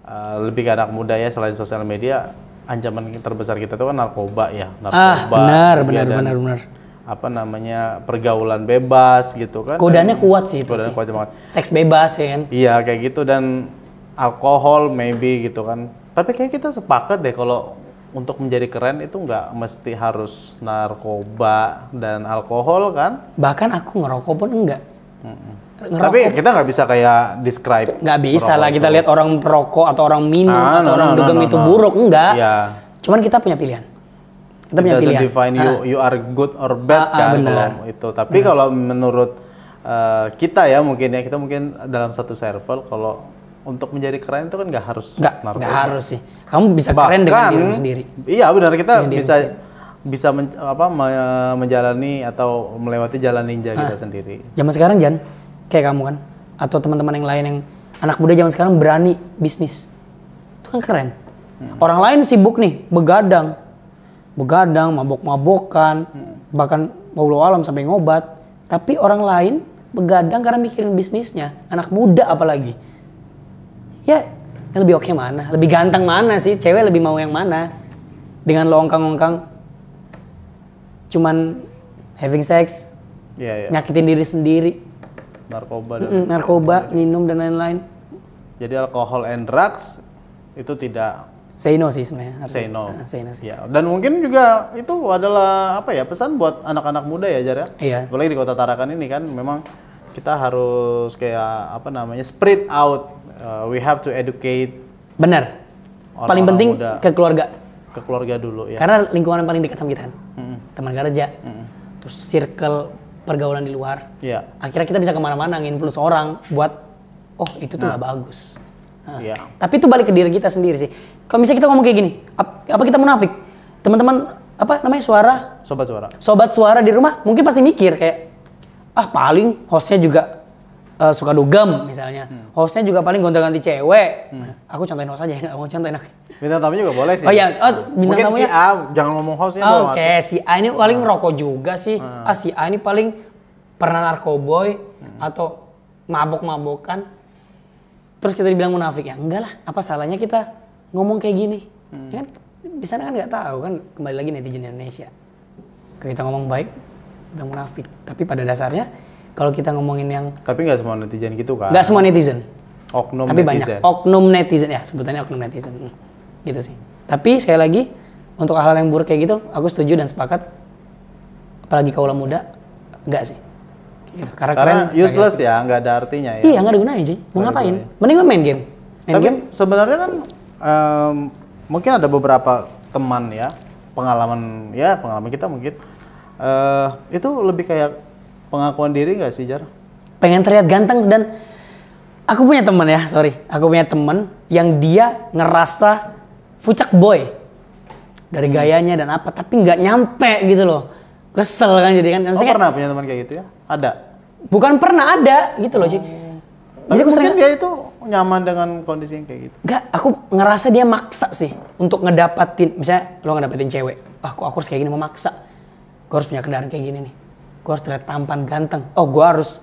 uh, lebih ke anak muda ya selain sosial media ancaman terbesar kita itu kan narkoba ya ah, narkoba. Ah benar benar benar benar apa namanya pergaulan bebas gitu kan. Godaannya kuat sih itu sih. kuat banget. Seks bebas ya kan. Iya kayak gitu dan alkohol maybe gitu kan. Tapi kayak kita sepakat deh kalau untuk menjadi keren itu nggak mesti harus narkoba dan alkohol kan. Bahkan aku ngerokok pun enggak. Mm -mm. Ngerokok. Tapi kita nggak bisa kayak describe. Nggak bisa lah kita lihat orang perokok atau orang minum ah, atau no, orang no, dugem no, no, itu no. buruk enggak. Yeah. Cuman kita punya pilihan kita punya pilihan. define you, ah. you are good or bad ah, ah kan ah, kalau itu. Tapi kalau menurut uh, kita ya mungkin ya kita mungkin dalam satu server kalau untuk menjadi keren itu kan nggak harus nggak nggak harus sih. Kamu bisa Bahkan, keren dengan diri sendiri. Iya benar kita dengan bisa bisa men, apa menjalani atau melewati jalan ninja ah. kita sendiri. Zaman sekarang Jan, kayak kamu kan atau teman-teman yang lain yang anak muda zaman sekarang berani bisnis. Itu kan keren. Hmm. Orang lain sibuk nih, begadang, begadang, mabok-mabokan, hmm. bahkan Paulo alam sampai ngobat. Tapi orang lain begadang karena mikirin bisnisnya, anak muda apalagi. Ya, yang lebih oke okay mana? Lebih ganteng mana sih? Cewek lebih mau yang mana? Dengan lo ongkang cuman having sex, yeah, yeah. nyakitin diri sendiri. Narkoba mm -mm, narkoba, minum dan lain-lain. Jadi alkohol and drugs itu tidak Say no sih sebenarnya. Say no. say sih. Ya. Dan mungkin juga itu adalah apa ya pesan buat anak-anak muda ya Jar ya. Iya. Apalagi di Kota Tarakan ini kan memang kita harus kayak apa namanya spread out. Uh, we have to educate. Benar. Orang paling penting muda. ke keluarga. Ke keluarga dulu ya. Karena lingkungan yang paling dekat sama kita kan. Mm -hmm. Teman kerja. Mm -hmm. Terus circle pergaulan di luar. Iya. Yeah. Akhirnya kita bisa kemana-mana nginfluence orang buat oh itu tuh nah. gak bagus Ya. Tapi itu balik ke diri kita sendiri sih. Kalau misalnya kita ngomong kayak gini, ap, apa kita munafik? Teman-teman apa namanya suara? Sobat suara. Sobat suara di rumah mungkin pasti mikir kayak ah paling hostnya juga uh, suka dugem misalnya. Hmm. Hostnya juga paling gonta-ganti cewek. Hmm. Nah, aku contohin host aja, nggak <laughs> mau contohin aku. Bintang tamu juga boleh sih. Oh iya, oh, bintang Mungkin tamunya. si A, jangan ngomong hostnya oh, Oke, okay. si A ini paling hmm. rokok juga sih. Hmm. Ah, si A ini paling pernah narkoboy hmm. atau mabok-mabokan terus kita dibilang munafik ya enggak lah apa salahnya kita ngomong kayak gini hmm. ya kan di sana kan nggak tahu kan kembali lagi netizen Indonesia kalau kita ngomong baik udah munafik tapi pada dasarnya kalau kita ngomongin yang tapi nggak semua netizen gitu kan nggak semua netizen oknum tapi netizen. banyak oknum netizen ya sebutannya oknum netizen hmm, gitu sih tapi sekali lagi untuk hal-hal yang buruk kayak gitu aku setuju dan sepakat apalagi kaulah muda enggak sih Gitu. Karena, Karena useless gitu. ya, nggak ada artinya ya. Iya, nggak ada gunanya, sih Mau ngapain? Gunanya. Mending main game. Main Tapi game? sebenarnya kan um, mungkin ada beberapa teman ya, pengalaman ya, pengalaman kita mungkin uh, itu lebih kayak pengakuan diri nggak sih, Jar? Pengen terlihat ganteng dan aku punya teman ya, sorry. Aku punya teman yang dia ngerasa fucak boy dari hmm. gayanya dan apa, tapi nggak nyampe gitu loh. Kesel kan jadi kan. oh, pernah punya teman kayak gitu ya? Ada. Bukan pernah ada gitu loh, cuy oh. Tapi Jadi aku mungkin sering, dia itu nyaman dengan kondisi yang kayak gitu. Enggak, aku ngerasa dia maksa sih untuk ngedapatin, misalnya lo ngedapatin cewek. Ah, aku, aku harus kayak gini memaksa. Gue harus punya kendaraan kayak gini nih. Gue harus terlihat tampan ganteng. Oh, gue harus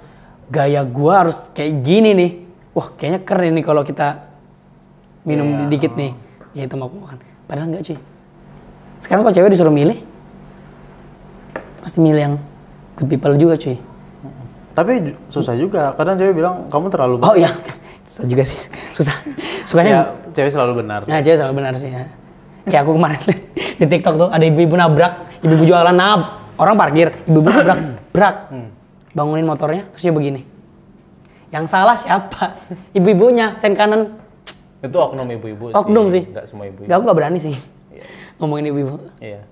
gaya gue harus kayak gini nih. Wah, kayaknya keren nih kalau kita minum yeah. dikit nih. Ya itu mau makan. Padahal enggak cuy. Sekarang kalau cewek disuruh milih, pasti milih yang good people juga cuy. Tapi susah juga. Kadang cewek bilang kamu terlalu benar. Oh iya. Susah juga sih. Susah. Sukanya ya, cewek selalu benar. Nah, cewek selalu benar sih ya. Kayak aku kemarin <laughs> di TikTok tuh ada ibu-ibu nabrak, ibu-ibu jualan nab, orang parkir, ibu-ibu nabrak, brak. Hmm. Bangunin motornya terus dia begini. Yang salah siapa? Ibu-ibunya, sen kanan. Itu oknum ibu-ibu sih. Oknum sih. nggak semua ibu-ibu. Gak, aku gak berani sih. Iya. Ngomongin ibu-ibu. Iya.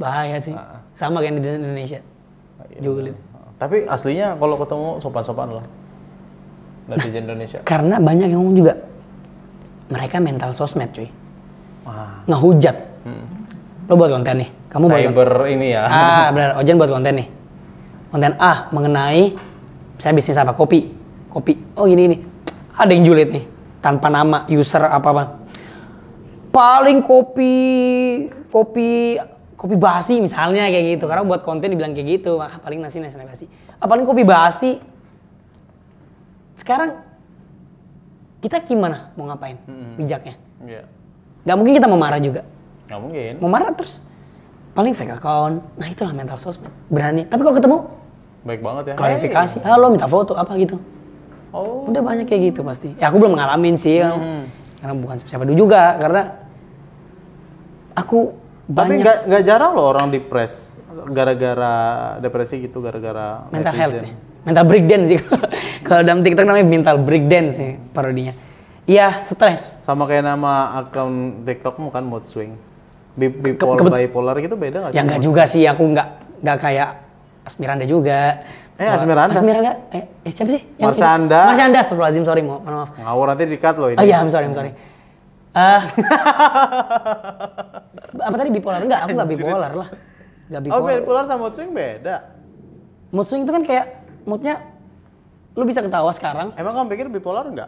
Bahaya sih. Ah, ah. Sama kayak di Indonesia. Uh, oh, yeah. Iya, tapi aslinya kalau ketemu sopan-sopan loh. Netizen nah, Indonesia. <laughs> Karena banyak yang ngomong juga. Mereka mental sosmed cuy. Wah. Ngehujat. Hmm. Lo buat konten nih. Kamu Cyber buat konten. ini ya. Ah benar. Ojen buat konten nih. Konten A mengenai saya bisnis apa kopi. Kopi. Oh gini ini. Ada yang julid nih. Tanpa nama user apa apa. Paling kopi kopi kopi basi misalnya kayak gitu karena buat konten dibilang kayak gitu maka paling nasi nasi basi apa paling kopi basi sekarang kita gimana mau ngapain hmm. bijaknya yeah. mungkin kita mau marah juga nggak mungkin mau marah terus paling fake account nah itulah mental sosmed berani tapi kalau ketemu baik banget ya klarifikasi hey. halo minta foto apa gitu oh udah banyak kayak gitu pasti ya aku belum ngalamin sih hmm. karena bukan siapa dulu juga karena aku tapi nggak jarang loh orang depres gara-gara depresi gitu, gara-gara mental health sih. Mental breakdown sih. <laughs> Kalau dalam TikTok namanya mental breakdown sih parodinya. Iya, stres. Sama kayak nama akun TikTokmu kan mood swing. Bipolar, Ke bipolar gitu beda gak ya sih? Ya nggak juga sih, aku nggak nggak kayak Asmiranda juga. Eh Asmiranda. Asmiranda. Eh, eh siapa sih? Yang Marsanda. Marsanda, astagfirullahalazim, sorry, mohon maaf. Ngawur nanti dikat loh ini. Oh iya, I'm sorry, I'm sorry. Hmm Ah. <laughs> apa tadi bipolar? Enggak, aku nggak bipolar lah. Nggak oh, bipolar. Oh, bipolar sama mood swing beda. Mood swing itu kan kayak moodnya lu bisa ketawa sekarang. Emang kamu pikir bipolar enggak?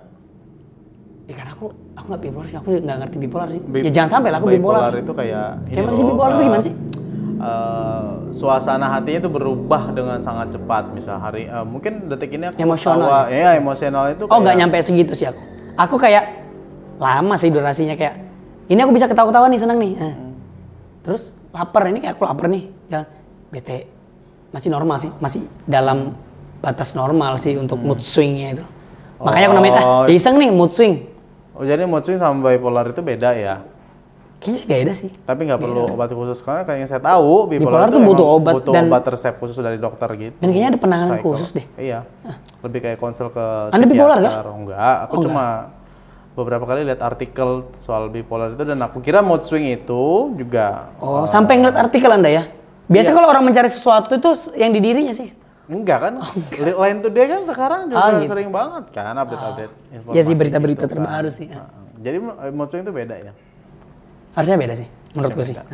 Ya karena aku aku nggak bipolar sih, aku nggak ngerti bipolar sih. Ya, Bip ya jangan sampai lah aku bipolar. Bipolar itu kayak ini sih bipolar uh, itu eh, gimana sih? Uh, suasana hatinya itu berubah dengan sangat cepat misal hari uh, mungkin detik ini aku emosional ya iya, emosional itu kayak, oh nggak nyampe segitu sih aku aku kayak lama sih durasinya kayak ini aku bisa ketawa-ketawa nih senang nih. Eh. Hmm. Terus lapar ini kayak aku lapar nih. Jalan bete masih normal sih, masih dalam batas normal sih untuk hmm. mood swingnya itu. Oh. Makanya aku namanya oh. ah, iseng nih mood swing. Oh jadi mood swing sama bipolar itu beda ya? Kayaknya sih beda sih. Tapi nggak perlu obat khusus karena kayaknya saya tahu bipolar, bipolar itu butuh obat butuh dan obat resep khusus dari dokter gitu. Dan kayaknya ada penanganan khusus deh. Iya. Ah. Lebih kayak konsul ke Anda bipolar nggak? Enggak, aku oh, cuma enggak beberapa kali lihat artikel soal bipolar itu dan aku kira mood swing itu juga oh uh, sampai ngeliat artikel anda ya biasa iya. kalau orang mencari sesuatu itu yang di dirinya sih enggak kan oh, enggak. lain tuh dia kan sekarang juga oh, gitu. sering banget kan update-update oh. informasi ya sih berita-berita gitu, kan. terbaru kan. sih ya. Ah, jadi eh, mood swing itu beda ya harusnya beda sih menurutku sih nah.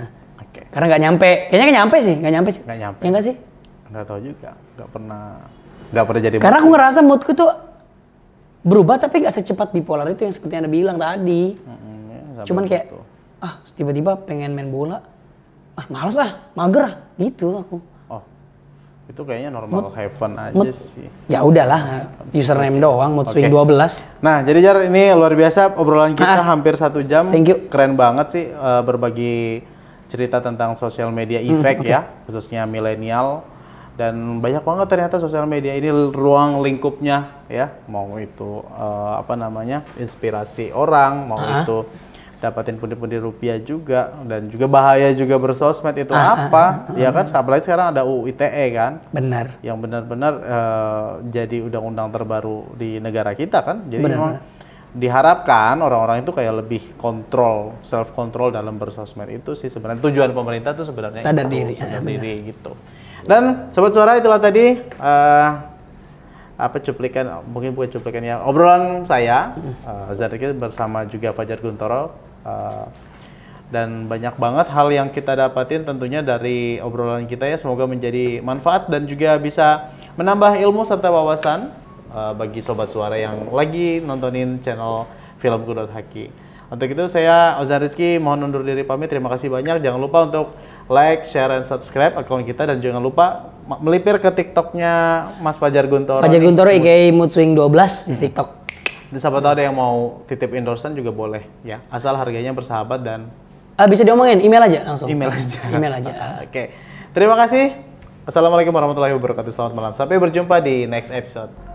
okay. karena nggak nyampe kayaknya nggak nyampe sih nggak nyampe sih nggak nyampe ya nggak sih nggak tahu juga nggak pernah nggak pernah jadi karena aku ngerasa moodku tuh berubah tapi nggak secepat di itu yang seperti anda bilang tadi. Hmm, ya, Cuman kayak itu. ah tiba-tiba pengen main bola, ah males lah mager lah gitu aku. Oh, itu kayaknya normal mood, heaven aja mood, sih. Ya udahlah, username doang, mood okay. dua 12. Nah jadi Jar ini luar biasa obrolan kita ah, hampir satu jam. Thank you. Keren banget sih uh, berbagi cerita tentang sosial media hmm, effect hmm, okay. ya, khususnya milenial dan banyak banget ternyata sosial media ini ruang lingkupnya ya mau itu uh, apa namanya inspirasi orang mau uh-huh. itu dapatin pundi-pundi rupiah juga dan juga bahaya juga bersosmed itu uh-huh. apa uh-huh. ya kan apalagi sekarang ada UU ITE kan benar yang benar-benar uh, jadi undang-undang terbaru di negara kita kan jadi benar, memang diharapkan orang-orang itu kayak lebih kontrol, self control dalam bersosmed itu sih sebenarnya tujuan pemerintah tuh sebenarnya sadar itu, diri, sadar ya, diri benar. gitu. Dan sobat suara itulah tadi uh, apa cuplikan mungkin bukan cuplikan ya obrolan saya uh, bersama juga Fajar Guntoro uh, dan banyak banget hal yang kita dapatin tentunya dari obrolan kita ya semoga menjadi manfaat dan juga bisa menambah ilmu serta wawasan uh, bagi sobat suara yang lagi nontonin channel film Haki Untuk itu saya Ozan Rizky mohon undur diri pamit. Terima kasih banyak. Jangan lupa untuk like, share, dan subscribe akun kita dan jangan lupa melipir ke TikToknya Mas Fajar Guntoro. Fajar Guntoro IKE Mood Swing 12 di TikTok. Dan siapa tahu ada yang mau titip endorsement juga boleh ya, asal harganya bersahabat dan uh, bisa diomongin email aja langsung. Email aja. email aja. <laughs> Oke. Okay. Terima kasih. Assalamualaikum warahmatullahi wabarakatuh. Selamat malam. Sampai berjumpa di next episode.